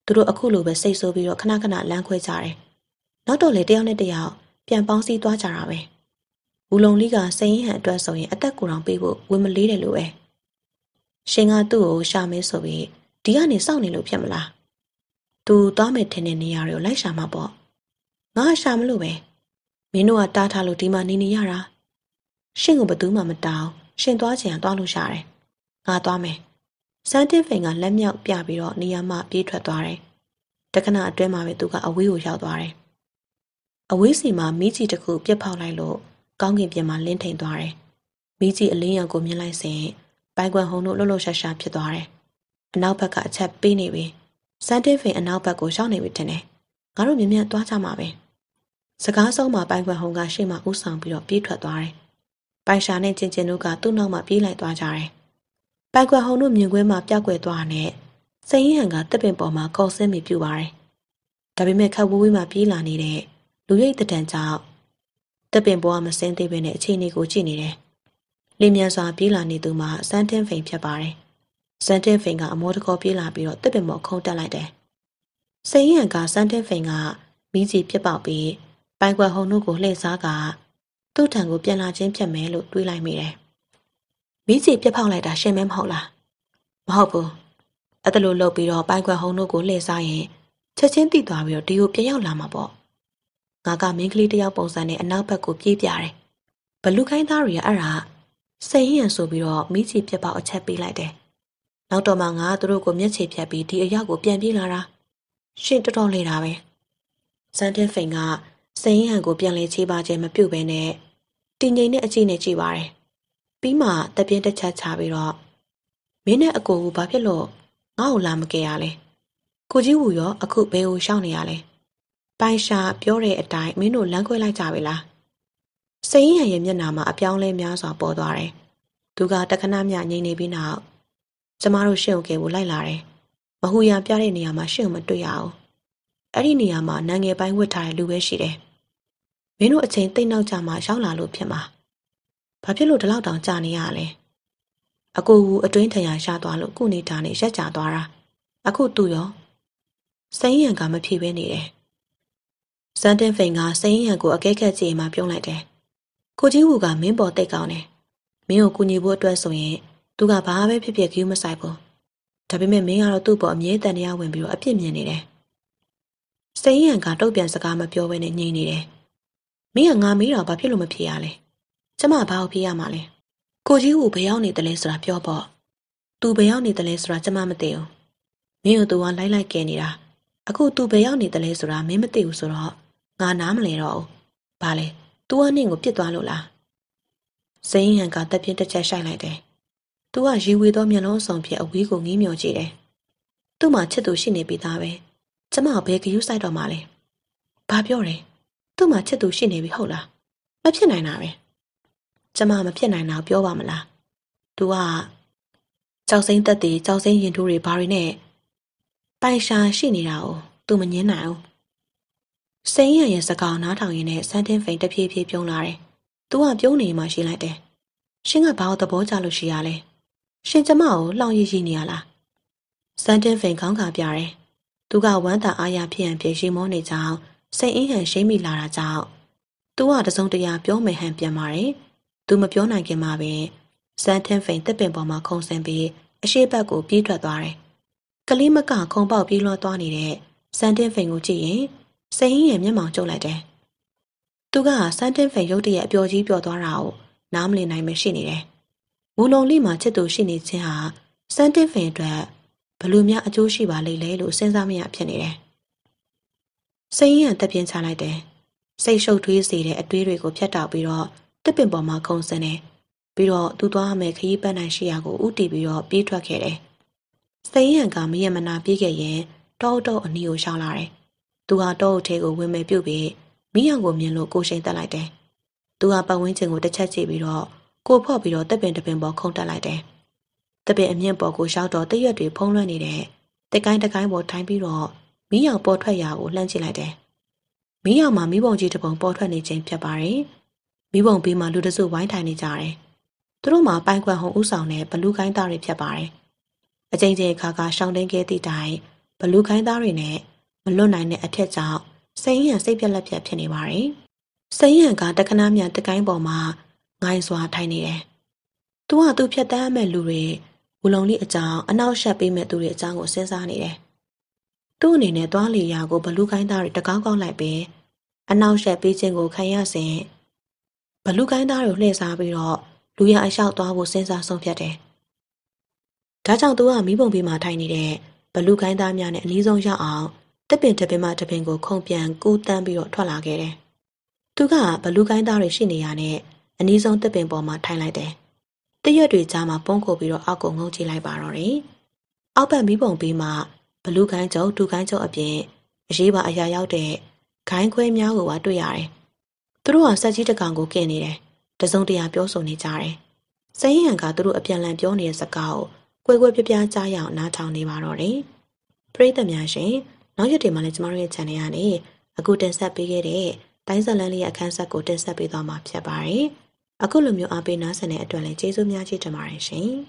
A: သူတို့အခုလိုပဲစိတ်ဆိုးပြီးတော့ခဏခဏလမ်းခွဲကြတယ်။နောက်တော့လေတယောက်နဲ့တယောက်ပြန်ပေါင်းစည်းသွားကြတာပဲ။ဘူးလုံလေးကစိန်အင်းဟန်အတွက်ဆိုရင်အသက်ကိုယ်တော်ပေးဖို့ဝင်မလေးတယ်လို့ပဲ။ရှင်ကသူ့ကိုရှာမဲဆိုပြီးဒီကနေစောင့်နေလို့ဖြစ်မလား။ "तू သွားမယ်ထင်တဲ့နေရာတွေကိုလိုက်ရှာမှာပေါ့။ငါရှာမလို့ပဲ။မင်းတို့ကတားထားလို့ဒီမှာနေနေရတာ။ရှင့်ကိုဘယ်သူမှမတောင်းရှင်သွားချင်ရင်သွားလို့ရတယ်။ငါသွားမယ်။စန်းတင်ဖိန်ကလက်မြောက်ပြပြီးတော့နေရာမှပြေးထွက်သွားတယ်။တခဏအတွင်းမှာပဲသူကအဝေးကိုရောက်သွားတယ်။အဝေးစီမှာမိကြီးတစ်ခုပြက်ဖောက်လိုက်လို့ကောင်းကင်ပြင်မှာလင်းထိန်သွားတယ်။မိကြီးအလင်းရောင်ကိုမြင်လိုက်စဉ်ပိုင်ကွန်ဟုံတို့လှုပ်လှုပ်ရှားရှားဖြစ်သွားတယ်။အနောက်ဘက်ကအချက်ပေးနေပြီ။စန်းတင်ဖိန်အနောက်ဘက်ကိုရောက်နေပြီတင်တယ်။ငါတို့မြင်မြန်သွားကြမှာပဲ။စကားဆုံးမှာပိုင်ခွန်ဟုံကရှေ့မှာဥဆောင်ပြီးတော့ပြေးထွက်သွားတယ်ပိုင်ရှာနဲ့ကျင်ကျင်တို့ကသူ့နောက်မှပြေးလိုက်သွားကြတယ်။ပိုက်ကွက်ဟုံတို့မြင်ကွင်းမှာပြက်ကွက်သွားတဲ့စိန်ရင်ဟန်ကတပ်ပင်ပေါ်မှာကောက်ဆင်းမိပြူပါတယ်။ဒါပေမဲ့ခက်ဝဝေးမှာပြေးလာနေတဲ့လူရိပ်တံတန်ကြောင့်တပ်ပင်ပေါ်ကမစင်းသေးပဲနဲ့အခြေအနေကိုကြည့်နေတယ်။လင်းမြန်စွာပြေးလာနေသူမှာစန်းတင်ဖိန်ဖြစ်ပါတယ်။စန်းတင်ဖိန်ကအမောတကောပြေးလာပြီးတော့တပ်ပင်ပေါ်ခုန်တက်လိုက်တယ်။စိန်ရင်ဟန်ကစန်းတင်ဖိန်ကမိကြီးပြစ်ပေါက်ပြီးပိုင်ကွက်ဟုံတို့ကိုလှည့်စားကသူ့ထံကိုပြန်လာခြင်းဖြစ်မယ်လို့တွေးလိုက်မိတယ်။မီးစီပြက်ဖောက်လိုက်တာရှင်မဲမဟုတ်လား။မဟုတ်ဘူး။အဲ့ဒါလိုလုပ်ပြီးတော့ပိုင်ခွက်ဟုံတို့ကိုလှည့်စားရင်ချက်ချင်းတိသွားပြီးတော့ဒီကိုပြန်ရောက်လာမှာပေါ့။ငါကမင်းကလေးတယောက်ပုံစံနဲ့အနောက်ဘက်ကိုပြေးပြတယ်။ဘလူခိုင်းသားတွေကအဲ့ဒါစိန်ဟင်ဆိုပြီးတော့မီးစီပြက်ပေါက်အချက်ပေးလိုက်တယ်။နောက်တော့မှငါသူတို့ကိုမျက်ခြေဖြတ်ပြီးဒီအရောက်ကိုပြန်ပြေးလာတာ။ရှင်တော်တော်လေတာပဲ။ဇန်တင်ဖိန်ကဇင်းဟန်ကိုပြန်လဲချေပါခြင်းမပြုတ်ဘဲနဲ့တင်ငိမ့်တဲ့အကြည့်နဲ့ကြည့်ပါတယ်။ပြီးမှတပြင်းတစ်ချက်ချပြီးတော့မင်းနဲ့အကိုကဘာဖြစ်လို့ငါ့ကိုလာမကယ်ရလဲ။ကိုကြီးဝူရော အခုဘယ်ကိုရှောင်နေရလဲ။ပိုင်ရှာပြောတဲ့အတိုင်းမင်းတို့လမ်းခွဲလိုက်ကြပြီလား။စိန်ဟန်ရဲ့မျက်နှာမှာအပြောင်းလဲများစွာပေါ်သွားတယ်။သူကတခဏမျှငြိမ်နေပြီးနောက်ကျမတို့ရှင့်ကိုကယ်ဖို့လိုက်လာတယ်။မဟူရပြတဲ့နေရာမှာရှင့်ကိုမတွေ့ရအောင်။အဲ့ဒီနေရာမှာနိုင်ငံပိုင်းဝတ်ထားတဲ့လူပဲရှိတယ်။မင်းတို့အချိန်တိတ်နောက်ကြမှာရောက်လာလို့ဖြစ်မှာဘာဖြစ်လို့ဒီလောက်တောင်ကြာနေရလဲအကိုကူအတွင်းထရာရှာသွားလို့ကုနေတာနဲ့ရက်ကြသွားတာအခုသူ့ရောစိမ့်ရန်ကမဖြေဘဲနေတယ်စန်တင်ဖိန်ကစိမ့်ရန်ကိုအကဲခက်ကြည့်မှပြုံးလိုက်တယ်ကိုကြီးဝူကမင်းပေါ်တိတ်ကောင်းတယ်မင်းကိုကူညီဖို့အတွက်ဆိုရင်သူကဘာပဲဖြစ်ဖြစ်ဂရုမစိုက်ဘူးဒါပေမဲ့မင်းကတော့သူ့ပေါ်အမြဲတန်တရားဝင်ပြီးတော့အပြစ်မြင်နေတယ်စိမ့်ရန်ကတုတ်ပြန်စကားမပြောဘဲနဲ့ငြိမ်နေတယ်မင်းကငါမေးတာဘာဖြစ်လို့မဖြေရလဲကျမဘာကိုဖြေရမှာလဲကိုကြီးကိုဘယ်ရောက်နေတယ်လဲဆိုတာပြောပေါ့သူဘယ်ရောက်နေတယ်လဲဆိုတာကျမမသိဘူးမင်းကိုသူကလိုက်လိုက်ကဲနေတာအခုသူဘယ်ရောက်နေတယ်လဲဆိုတာမင်းမသိဘူးဆိုတော့ငါနားမလဲတော့ဘူးဘာလဲသူကနင့်ကိုပြစ်သွားလို့လားဇိန်ဟန်ကတက်ပြင်းတစ်ချက်ရှိုက်လိုက်တယ်သူကရီဝေသောမျက်လုံးအစုံဖြင့်အဝေးကိုငီးမြော်ကြည့်တယ်သူ့မှာချစ်သူရှိနေပြီသားပဲကျမဘယ်ကယူဆိုင်တော့မှလဲဘာပြောတယ်သူ့မှာချစ်သူရှိနေပြီဟုတ်လားမဖြစ်နိုင်တာပဲကျမမဖြစ်နိုင်တာပြောပါမလားသူကကြောက်စိမ့်တက်တွေကြောက်စိမ့်ရင်ထိုးတွေဘာတွေနဲ့ပိုင်ရှာရှိနေတာ哦သူမငင်းနိုင်ဘူးစိမ့်ရရဲ့စကားနားထောင်ရင်းနဲ့ဆန်းတင်ဖိန်တဖြည်းဖြည်းပြုံးလာတယ်သူကပြုံးနေမှရှိလိုက်တယ်ရှင်ကဘာလို့သဘောကျလို့ရှိရလဲရှင်ကျမကိုလောင်ရည်ရှိနေရလားစန်တင်ဖိန်ခေါင်းကပြတယ်။သူကဝမ်းသာအားရဖြစ်ရန်ပြေရှိမောနေကြောင်းစိတ်အင်းဟန်ရှိမိလာတာကြောင့်သူကတစုံတရာပြောမယ်ဟန်ပြန်ပါတယ်။သူမပြောနိုင်ခင်မှာပဲစန်းထင်းဖိန်တက်ပင်ပေါ်မှာခုံဆင်းပြီးအရှိတ်ဘက်ကိုပြေးထွက်သွားတယ်။ကလေးမကခုံပေါက်ပြေးလွှတ်သွားနေတဲ့စန်းထင်းဖိန်ကိုကြည့်ရင်စိတ်အင်းရဲ့မျက်မှောင်ကျုပ်လိုက်တယ်။သူကစန်းထင်းဖိန်ရုတ်တရက်အပျော်ကြီးပျော်သွားတာကိုနားမလည်နိုင်မရှိနေတယ်။မူလုံလိမှာချစ်သူရှိနေခြင်းဟာစန်းတင်ဖင်အတွက်ဘလို့များအကျိုးရှိပါလိမ့်လဲလို့စဉ်းစားမရဖြစ်နေတယ်။စိတ်ရန်တက်ပြင်းချလိုက်တယ်စိတ်ရှုပ်ထွေးစေတဲ့အတွေးတွေကိုဖြတ်တောက်ပြီးတော့တစ်ပင်ပေါ်မှာခုန်ဆင်းတယ်ပြီးတော့သူသွားမယ်ခရီးပတ်နိုင်ရှိရာကိုဥတီပြီးတော့ပြေးထွက်ခဲ့တယ်စိတ်ရန်ကမရမနာပြေးခဲ့ရင်တောအုပ်အနီကိုရှောင်းလာတယ်သူဟာတောအုပ်ထဲကိုဝင်မယ်ပြုတ်ပြီးမိအောင်ကိုမြင်လို့ကိုရှိန်တက်လိုက်တယ်သူဟာပတ်ဝန်းကျင်ကိုတစ်ချက်ကြည့်ပြီးတော့ကိုဖော့ပြီးတော့တပင်တပင်ပေါ်ခုန်တက်လိုက်တယ်။တပင်အမြင့်ပေါ်ကိုရှောက်တော့တရွက်တွေဖုံးလွှမ်းနေတဲ့တကိုင်းတကိုင်းပေါ်ထိုင်ပြီးတော့မီးရောင်ပေါ်ထွက်ရာကိုလှမ်းကြည့်လိုက်တယ်။မီးရောင်မှာမီးပုံကြီးတစ်ပုံပေါ်ထွက်နေခြင်းဖြစ်ပါတယ်။မီးပုံဘေးမှာလူတစုဝိုင်းထိုင်နေကြတယ်။သူတို့မှာပိုင်ခွန်ဟုံဥဆောင်တဲ့ဘလူးကိုင်းသားတွေဖြစ်ပါတယ်။အကြိမ်ကြိမ်အခါကရှောင်းတင်းခဲ့သည့်တိုင်ဘလူးကိုင်းသားတွေနဲ့မလွတ်နိုင်တဲ့အထက်ကြောင့်စိမ့်ရန်စိတ်ပြက်လက်ပြက်ဖြစ်နေပါတယ်။စိမ့်ရန်ကတက္ကနာမြန်တကိုင်းပေါ်မှာငိုင်းစွာထိုင်နေတယ်။သူကသူ့ဖြတ်တန်းမဲ့လူတွေဝလုံလေးအကြောင်းအနောက်ရှက်ပေးမဲ့သူတွေအကြောင်းကိုစဉ်းစားနေတယ်။သူ့အနေနဲ့သွားလေရာကိုဘလူကိုင်းသားတွေတကောင်းကောင်းလိုက်ပြီးအနောက်ရှက်ပေးခြင်းကိုခံရစဉ်ဘလူကိုင်းသားကိုလှည့်စားပြီးတော့လူရအလျှောက်သွားဖို့စဉ်းစားဆုံးဖြတ်တယ်။ဒါကြောင့်သူကမိဘုံဘေးမှာထိုင်နေတဲ့ဘလူကိုင်းသားများနဲ့အနီးဆုံးရောက်အောင်တပင်တပင်မှတပင်ကိုခုံပြန်ကူးတန်းပြီးတော့ထွက်လာခဲ့တယ်။သူကဘလူကိုင်းသားတွေရှိနေရတဲ့အနီးဆုံးတပင်ပေါ်မှာထိုင်လိုက်တယ်။တရက်တွေကြာမှပုန်းခိုပြီးတော့အောက်ကိုငုံကြည့်လိုက်ပါတော့တယ်။အောက်ဘက်မိဘုံဘေးမှာဘလူးခိုင်းချုပ်ဒူခိုင်းချုပ်အပြင်အရေးပါအရာရောက်တဲ့ခိုင်းခွဲများကိုပါတွေ့ရတယ်။သူတို့ဟာစက်ကြီးတကောင်ကိုကင်နေတယ်။တစုံတရာပြောဆိုနေကြတယ်။စရင်ဟန်ကသူတို့အပြန်လန်ပြောနေတဲ့စကားကိုကွယ်ကွယ်ပြပြကြားရအောင်နားထောင်နေပါတော့တယ်။ပရိသတ်များရှင်နောက်ရက်တွေမှာလည်းကျမတို့ရဲ့ channel ကနေအခုတင်ဆက်ပေးခဲ့တဲ့တိုင်းဇလန်လေးရဲ့အခန်းဆက်ကိုတင်ဆက်ပေးသွားမှာဖြစ်ပါတယ်။အခုလိုမျိုးအားပေးနားဆင်တဲ့အတွက်လည်းကျေးဇူးများကြီးတင်ပါတယ်ရှင်။